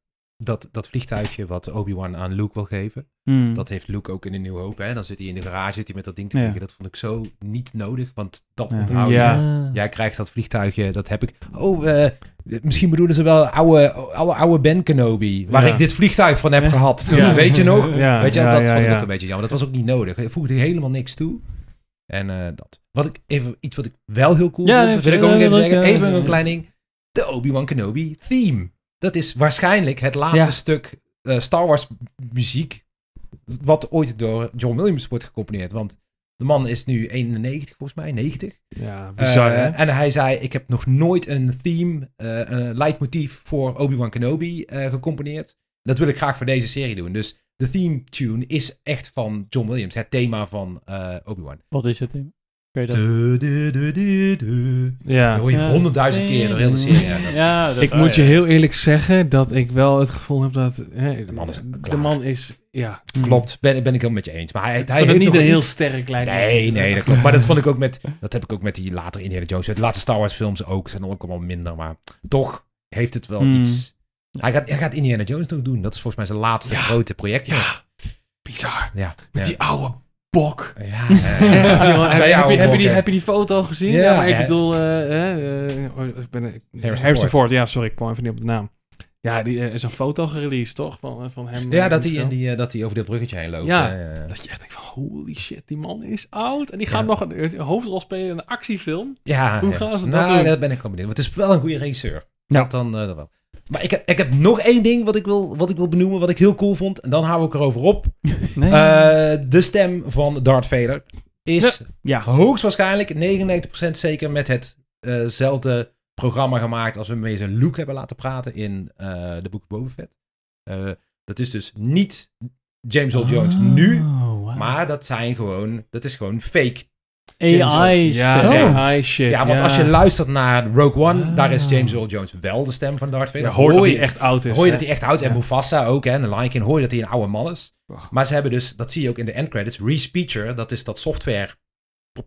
dat, dat vliegtuigje wat Obi-Wan aan Luke wil geven. Hmm. Dat heeft Luke ook in een nieuwe hoop. Hè? Dan zit hij in de garage, zit hij met dat ding te kijken. Dat vond ik zo niet nodig, want dat ja. onthoud je. Ja. Jij krijgt dat vliegtuigje, dat heb ik. Oh, eh, misschien bedoelen ze wel oude, oude, oude Ben Kenobi. Waar ik dit vliegtuig van heb gehad toen, weet je nog? Weet je, dat vond ik ook een beetje jammer. Dat was ook niet nodig. Het voegde helemaal niks toe. En eh, dat. Wat ik even, iets wat ik wel heel cool ja, vond, wil ik ook nog even zeggen. even een klein ding. De Obi-Wan Kenobi theme. Dat is waarschijnlijk het laatste stuk eh, Star Wars muziek wat ooit door John Williams wordt gecomponeerd. Want de man is nu 91 volgens mij, 90. Ja, eh, En hij zei, ik heb nog nooit een theme, een leidmotief voor Obi-Wan Kenobi gecomponeerd. Dat wil ik graag voor deze serie doen. Dus de theme tune is echt van John Williams. Het thema van eh, Obi-Wan. Wat is het thema? ja. Dat je honderdduizend keer door heel de serie. Ja, ik moet je heel eerlijk zeggen dat ik wel het gevoel heb dat... Hè, de man is Ja. Klopt, ben, ben ik helemaal met je eens. Maar hij, het hij heeft niet een heel sterk lijkt. Nee, nee, dat klopt. Maar dat vond ik ook met... Dat heb ik ook met die later Indiana Jones. De laatste Star Wars films ook. Zijn ook allemaal minder, maar toch heeft het wel hmm. iets hij, gaat, Indiana Jones nog doen. Dat is volgens mij zijn laatste grote project. Ja, bizar. Ja. Met die oude bok. Heb, je, die, foto gezien? Ja, ja maar ik bedoel... Uh, uh, ik ben, Ford. Ja, sorry, ik kwam even niet op de naam. Ja, die eh, is een foto gereleased, toch? Van, van hem. Ja, dat hij, die, dat hij over dit bruggetje heen loopt. Ja, dat je echt denkt van, holy shit, die man is oud. En die gaat nog een, hoofdrol spelen in een actiefilm. Ja. Hoe gaan ze dat nou, doen? dat ben ik al benieuwd. Want het is wel een goede regisseur. Dat dan dat wel. Maar ik heb, ik heb nog één ding wat ik, wil, wat ik wil benoemen, wat ik heel cool vond. En dan hou ik erover op. *laughs* Nee. Eh, de stem van Darth Vader is ja. hoogstwaarschijnlijk 99% zeker met hetzelfde eh, programma gemaakt als we mee zijn Luke hebben laten praten in eh, de Boek Boba Fett. dat is dus niet James Earl Jones nu, oh, maar dat, zijn gewoon, dat is gewoon fake AI ja, oh. shit. Ja, want als je luistert naar Rogue One, ah. daar is James Earl Jones wel de stem van Darth Vader. Ja, hoor dat hij echt oud is. Hoor je dat hij echt oud is. En Mufasa ook, hè, en de Lion King, hoor je dat hij een oude man is. Maar ze hebben dus, dat zie je ook in de end credits, Respeecher, dat is dat software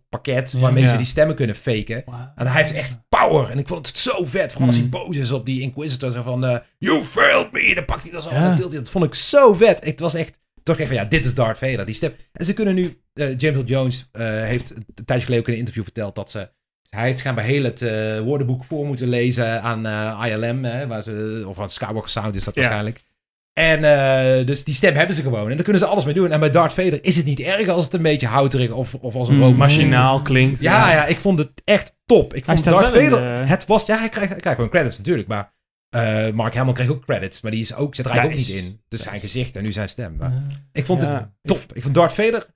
pakket waarmee ze die stemmen kunnen faken. En hij heeft echt power. En ik vond het zo vet. Vooral als hij hmm. boos is op die Inquisitors en van... Eh, you failed me! Dan pakt hij dat zo en hij. Dat vond ik zo vet. Het was echt toch even, van ja, dit is Darth Vader. Die step En ze kunnen nu. Eh, James Earl Jones eh, heeft een tijdje geleden ook in een interview verteld dat ze. Hij heeft schijnbaar heel het eh, woordenboek voor moeten lezen aan ILM. Hè, waar ze, of aan Skywalker Sound is dat waarschijnlijk. En dus die stem hebben ze gewoon. En daar kunnen ze alles mee doen. En bij Darth Vader is het niet erg als het een beetje houterig of, of als een mm, Machinaal klinkt. Ja, ja, ik vond het echt top. Ik vond Darth Vader... Het was... Ja, hij krijgt, hij krijgt gewoon credits natuurlijk, maar... Eh, Mark Hamill kreeg ook credits, maar die is ook, zit er eigenlijk ook niet in. Dus zijn gezicht en nu zijn stem. ik vond het top. Ik vond Darth Vader,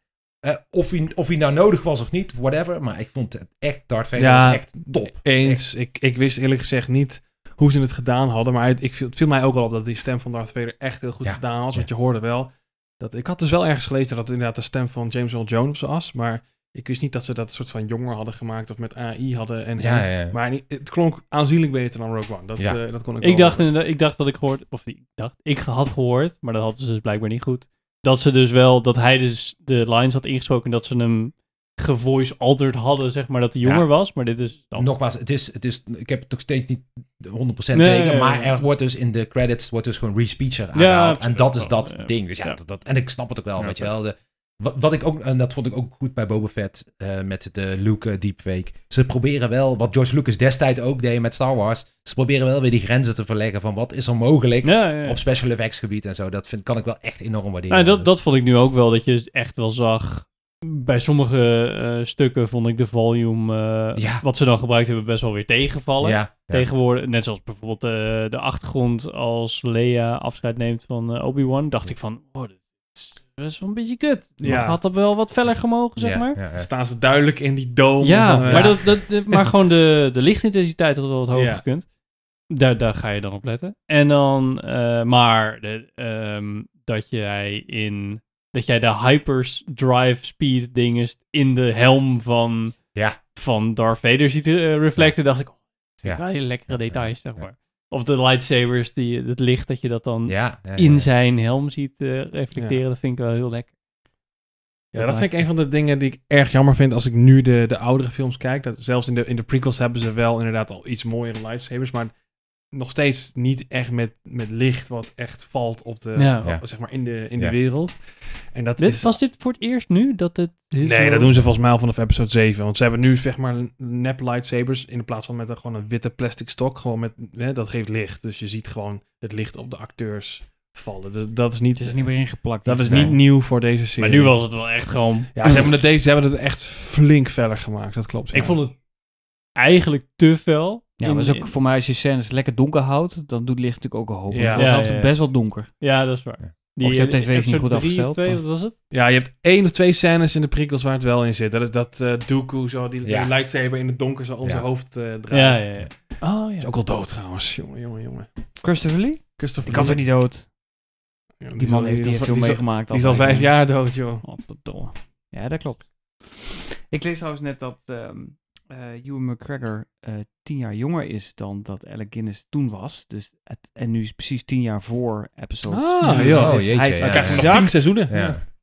eh, of, hij, of hij nou nodig was of niet, whatever. Maar ik vond het echt, Darth Vader ja, echt top. E- eens. Ik, ik wist eerlijk gezegd niet hoe ze het gedaan hadden. Maar het, ik, het viel mij ook al op dat die stem van Darth Vader echt heel goed gedaan was. Want je hoorde wel... Dat, ik had dus wel ergens gelezen dat het inderdaad de stem van James Earl Jones was. Maar ik wist niet dat ze dat soort van jonger hadden gemaakt of met AI hadden. En Maar het klonk aanzienlijk beter dan Rogue One. Dat, eh, dat kon ik, ik dacht inderdaad, Ik dacht dat ik gehoord, of ik dacht, ik had gehoord, maar dat hadden ze dus blijkbaar niet goed. Dat ze dus wel, dat hij dus de lines had ingesproken dat ze hem gevoice altered hadden, zeg maar, dat hij jonger was. Maar dit is dan... Nogmaals, het is, het is, ik heb het nog steeds niet 100% zeker, maar er wordt dus in de credits, wordt dus gewoon re-speecher aangehaald. en dat is dat ding. Dus ja, dat, dat, en ik snap het ook wel, weet je wel. De, wat, wat ik ook, en dat vond ik ook goed bij Boba Fett eh, met de Luke eh, deepfake. Ze proberen wel, wat George Lucas destijds ook deed met Star Wars. Ze proberen wel weer die grenzen te verleggen van wat is er mogelijk op special effects gebied en zo. Dat vind, kan ik wel echt enorm waarderen. Nou, dat, dat vond ik nu ook wel, dat je echt wel zag. Bij sommige eh, stukken vond ik de volume, wat ze dan gebruikt hebben, best wel weer tegenvallen. Tegenwoordig, net zoals bijvoorbeeld de achtergrond als Leia afscheid neemt van Obi-Wan, dacht ik van, oh, best wel een beetje kut. Had dat wel wat feller gemogen, zeg maar. Staan ze duidelijk in die dome. Ja, eh, maar, dat, dat, maar *laughs* gewoon de, de lichtintensiteit had wel wat hoger gekund. Daar, daar ga je dan op letten. En dan, eh, maar de, ehm, dat jij in dat jij de drive speed dingen in de helm van, ja. van Darth Vader ziet uh, reflecten, dacht ik, oh, lekkere details, zeg maar. Of de lightsabers, die, het licht dat je dat dan in zijn helm ziet eh, reflecteren, dat vind ik wel heel lekker. Ja, dat vind ik een van de dingen die ik erg jammer vind als ik nu de, de oudere films kijk. Dat zelfs in de, in de prequels hebben ze wel inderdaad al iets mooiere lightsabers. Maar nog steeds niet echt met, met licht wat echt valt op de, ja. zeg maar in de, in de wereld. En dat is... Was dit voor het eerst nu dat het... Nee, eh, dat doen ze volgens mij al vanaf episode 7. Want ze hebben nu zeg maar nep lightsabers in plaats van met een, gewoon een witte plastic stok. Gewoon met, hè, dat geeft licht. Dus je ziet gewoon het licht op de acteurs vallen. Dus dat is niet... Het is niet meer ingeplakt. Dat is niet nieuw voor deze serie. Maar nu was het wel echt gewoon... Ja, ze hebben het, deze, hebben het echt flink verder gemaakt. Dat klopt. Ik vond het eigenlijk te fel ja, in, is ook voor mij als je scènes lekker donker houdt, dan doet licht natuurlijk ook een hoop. Ja, het was best wel donker. Ja, dat is waar. Die, of je eh, tv is niet goed afgesteld. wat was het? Ja, je hebt één of twee scènes in de prikkels waar het wel in zit. Dat is dat uh, Dooku zo, die, lightsaber in het donker zo om zijn hoofd eh, draait. Ja, ja, Oh, ja. Is ook al dood trouwens. Jongen, jongen, jongen. Christopher Lee? Christopher Lee. kan toch niet dood? Die, man heeft, die veel meegemaakt. Die is al vijf jaar dood, joh. Oh, Ja, dat klopt. Ik lees trouwens net dat ehm, uh, McGregor uh, tien jaar jonger is dan dat Alec Guinness toen was. Dus het, en nu is precies tien jaar voor episode ah, Ja. Dus oh, hij is ja, exact, ja.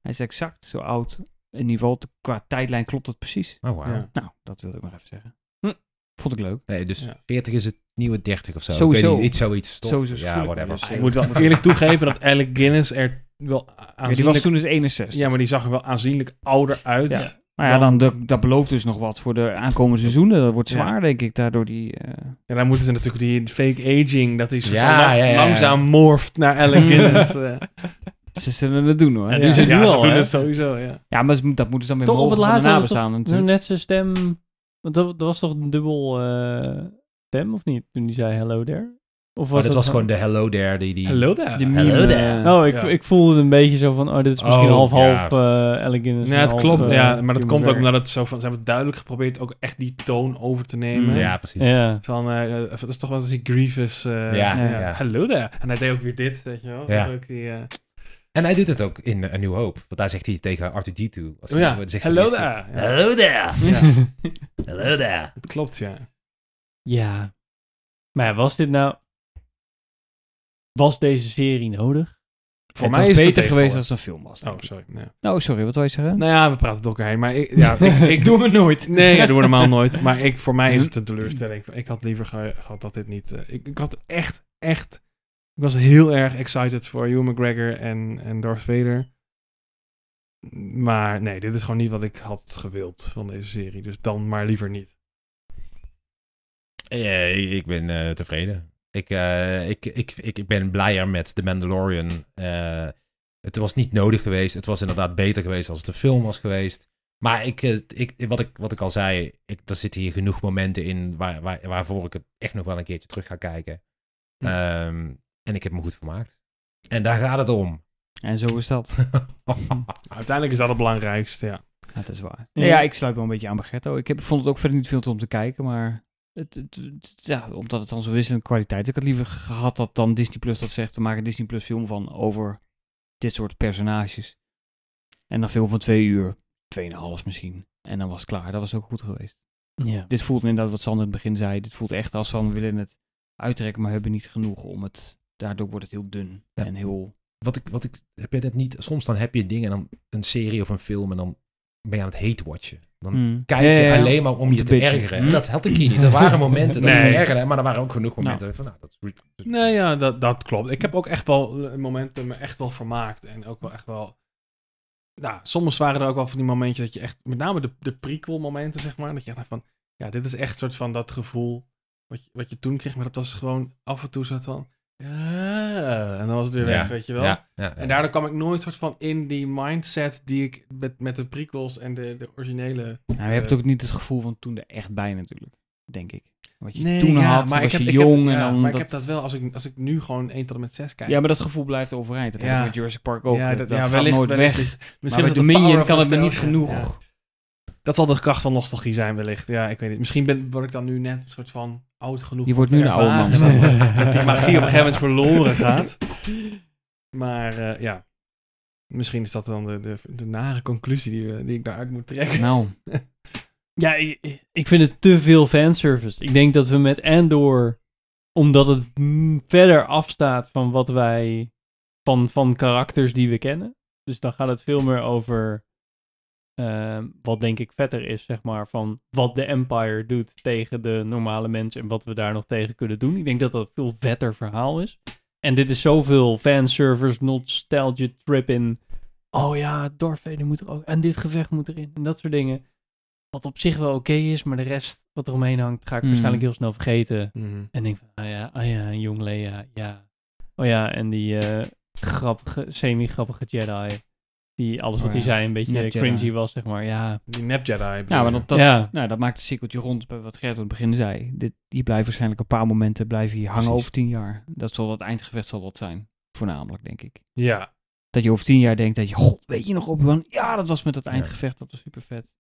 Hij is exact zo oud. In ieder geval qua tijdlijn klopt dat precies. Oh, wow. Nou, dat wilde ik maar even zeggen. Hm. Vond ik leuk. Nee, dus 40 is het nieuwe 30 of zo. Sowieso. Niet, iets zoiets. Toch? Sowieso. Ja, whatever. Dus, eh, ik moet wel eerlijk toegeven dat Alec Guinness er wel aanzienlijk... die was toen dus 61. Ja, maar die zag er wel aanzienlijk ouder uit maar ja, dan, dat belooft dus nog wat voor de aankomende seizoenen. Dat wordt zwaar, denk ik, daardoor die... Eh, ja, dan moeten ze natuurlijk die fake aging, dat is ja, langzaam morft naar Allen *laughs* Guinness. Eh. Ze zullen het doen, hoor. Ja, ze, doen het sowieso, ja. Ja, maar dat moeten ze dan weer toch op het laatste Toen Net zijn stem... Want dat, was toch een dubbel uh, stem, of niet? Toen die zei hello there. Of was oh, gewoon de hello there. Die, die... Hello there. hello there. Oh, ik, ik voelde een beetje zo van, oh, dit is misschien half-half oh, ja. uh, Guinness. Nee, het klopt. Eh, ja, maar dat komt ook omdat het zo van, ze hebben duidelijk geprobeerd ook echt die toon over te nemen. Mm. ja, precies. Van, uh, eh, dat eh, is toch wel eens die Grievous. ja, Hello there. En hij deed ook weer dit, weet je wel. Ja. Ook die, en hij doet het ook in A New Hope. Want daar zegt hij tegen r d 2 Als oh ja. hello, there. Ja. *laughs* hello there. Hello there. hello there. Het klopt, ja. Ja. Maar was dit nou was deze serie nodig? Voor mij is het beter geweest als het een film was. Oh, sorry. Nee. Nou, sorry. Wat wil je zeggen? Nou ja, we praten toch ook heen. Maar ik, ja, ik, *laughs* doe het nooit. Nee, ik doe het normaal nooit. Maar ik, voor mij is het een *laughs* teleurstelling. Ik had liever gehad dat dit niet... Eh, ik, ik had echt, echt... Ik was heel erg excited voor Hugh McGregor en, en Darth Vader. Maar nee, dit is gewoon niet wat ik had gewild van deze serie. Dus dan maar liever niet. Eh, ik ben eh, tevreden. Ik, eh, ik, ik, ik, ben blijer met The Mandalorian. Eh, het was niet nodig geweest. Het was inderdaad beter geweest als het een film was geweest. Maar ik, eh, ik, wat, ik, wat ik al zei, ik, er zitten hier genoeg momenten in waar, waar, waarvoor ik het echt nog wel een keertje terug ga kijken. Hm. Ehm, en ik heb me goed vermaakt. En daar gaat het om. En zo is dat. *laughs* Uiteindelijk is dat het belangrijkste, ja. Dat is waar. Ja, ik sluit wel een beetje aan begretto. Ik heb, vond het ook verder niet veel te om te kijken, maar het, ja, omdat het dan zo wisselende kwaliteit. Ik had liever gehad dat dan Disney Plus dat zegt: we maken een Disney Plus film van over dit soort personages. En dan film van twee uur, tweeënhalf misschien. En dan was het klaar. Dat was ook goed geweest. Ja. Dit voelt inderdaad wat Sander in het begin zei. Dit voelt echt als van we willen het uittrekken, maar hebben niet genoeg om het. Daardoor wordt het heel dun en heel. Wat ik, wat ik, heb je dat niet? Soms dan heb je dingen, dan een serie of een film en dan ben je aan het hate-watchen. Dan hmm. kijk je alleen maar om je te ergeren. Hmm. dat had ik hier niet. Er waren *laughs* momenten dat je ik me maar er waren ook genoeg nou. momenten van, nou, dat Nee, ja, dat, dat klopt. Ik heb ook echt wel eh, momenten me echt wel vermaakt. En ook wel echt wel... Nou, soms waren er ook wel van die momentjes dat je echt... Met name de, de prequel momenten, zeg maar. Dat je echt van, ja, dit is echt soort van dat gevoel wat je, wat je toen kreeg. Maar dat was gewoon af en toe zat dan... Eh, en dan was het weer weg, weet je wel. en daardoor kwam ik nooit soort van in die mindset die ik met, met de prequels en de, de originele... Nou, je hebt eh, ook niet het gevoel van toen er echt bij natuurlijk, denk ik. Wat je toen had, was ik je jong. en dan maar ik heb dat wel als ik, als ik nu gewoon 1 tot en met 6 kijk. Ja, maar dat gevoel blijft overeind. Dat heb ik met Jurassic Park ook. Ja, dat, dat nooit weg. misschien maar min Dominion kan het me niet genoeg. Dat zal de kracht van nostalgie zijn wellicht. Ja, ik weet het. Misschien ben, word ik dan nu net een soort van oud genoeg. Je wordt nu een oude man. *laughs* dat die magie op een gegeven moment verloren gaat. Maar eh, ja, misschien is dat dan de, de, de nare conclusie die, eh, die ik daaruit moet trekken. Nou. *laughs* ja, ik, vind het te veel fanservice. Ik denk dat we met Andor, omdat het verder afstaat van wat wij, van, van karakters die we kennen. Dus dan gaat het veel meer over Ehm, wat denk ik vetter is, zeg maar, van wat de Empire doet tegen de normale mensen en wat we daar nog tegen kunnen doen. Ik denk dat dat een veel vetter verhaal is. En dit is zoveel fanservers, nostalgia trip in. Oh ja, Dorfeden moet er ook. En dit gevecht moet erin. En dat soort dingen. Wat op zich wel oké is, maar de rest wat er omheen hangt, ga ik mhm. waarschijnlijk heel snel vergeten. Mhm. En denk van, ah ja, ah ja, jong Leia, ja. Oh ja, en die eh, grappige, semi-grappige Jedi. Die, alles wat oh hij zei een beetje Nep cringy was, zeg maar. Ja, Die nep Jedi. Ja, nou, maar dat, dat, nou, dat maakt een cirkeltje rond bij wat Gert aan het begin zei. Dit, die blijven waarschijnlijk een paar momenten blijven hier hangen over tien jaar. Dat zal dat eindgevecht zal dat zijn. Voornamelijk, denk ik. Ja. Dat je over tien jaar denkt dat je, god, weet je nog op Ja, dat was met dat eindgevecht, dat was super vet.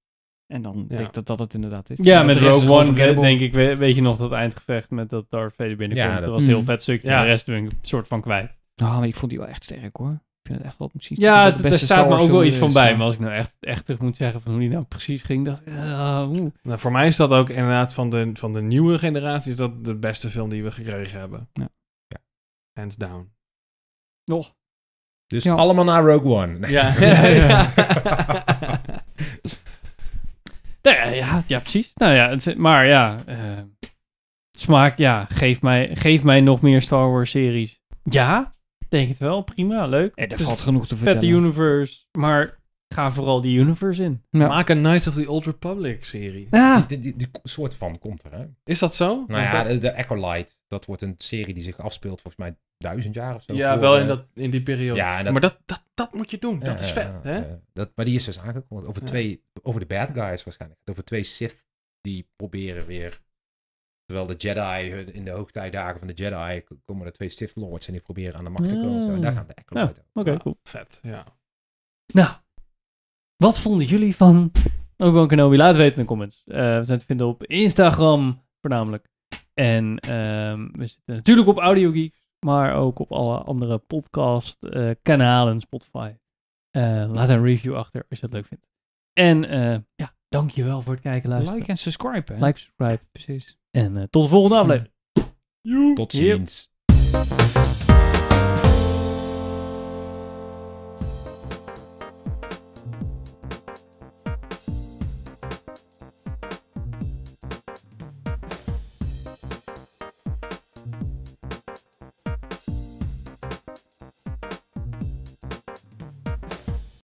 En dan denk ik dat dat het inderdaad is. Ja, met Rogue One, denk ik, weet je nog dat eindgevecht met dat Darth Vader binnenkomt. Ja, dat- was een heel mm. vet stukje. Ja. De rest doen ik een soort van kwijt. Nou, maar ik vond die wel echt sterk hoor. Ja, er daar staat me ook wel iets van bij. Maar als ik nou echt, echt terug moet zeggen van hoe die nou precies ging, dacht eh, nou, voor mij is dat ook inderdaad van de, van de nieuwe generatie, is dat de beste film die we gekregen hebben. Ja. ja. Hands down. Nog. Dus allemaal naar Rogue One. *laughs* *laughs* Nou ja. ja. ja, precies. Nou ja, maar ja. Eh, smaak, ja. Geef mij, geef mij nog meer Star Wars series. Ja, denk het wel. Prima, leuk. Er dus valt genoeg te vertellen. Vet universe, maar ga vooral die universe in. Maak een Knights of the Old Republic serie. Die, die, die, soort van komt er, hè? Is dat zo? Nou ja, de, Echo Light. dat wordt een serie die zich afspeelt volgens mij duizend jaar of zo. Ja, wel eh, in, dat, in die periode. Ja, dat... maar dat, dat, dat moet je doen. dat is vet, hè? dat, maar die is dus aangekondigd over twee, over de bad guys waarschijnlijk. Over twee Sith die proberen weer Terwijl de Jedi, in de hoogtijdagen van de Jedi, komen er twee Sith Lords en die proberen aan de macht te komen. Zo. daar oh. gaan de Acolyte uit. Oké, cool. Vet, ja. Nou, wat vonden jullie van Obi-Wan Kenobi? Laat weten in de comments. Eh, we zijn te vinden op Instagram voornamelijk. En ehm, we zitten natuurlijk op AudioGeek, maar ook op alle andere podcast eh, kanalen, Spotify. Eh, laat een review achter als je dat leuk vindt. En ja, dankjewel voor het kijken, luisteren. Like en subscribe, Like, subscribe, precies. En eh, tot de volgende aflevering. Tot ziens.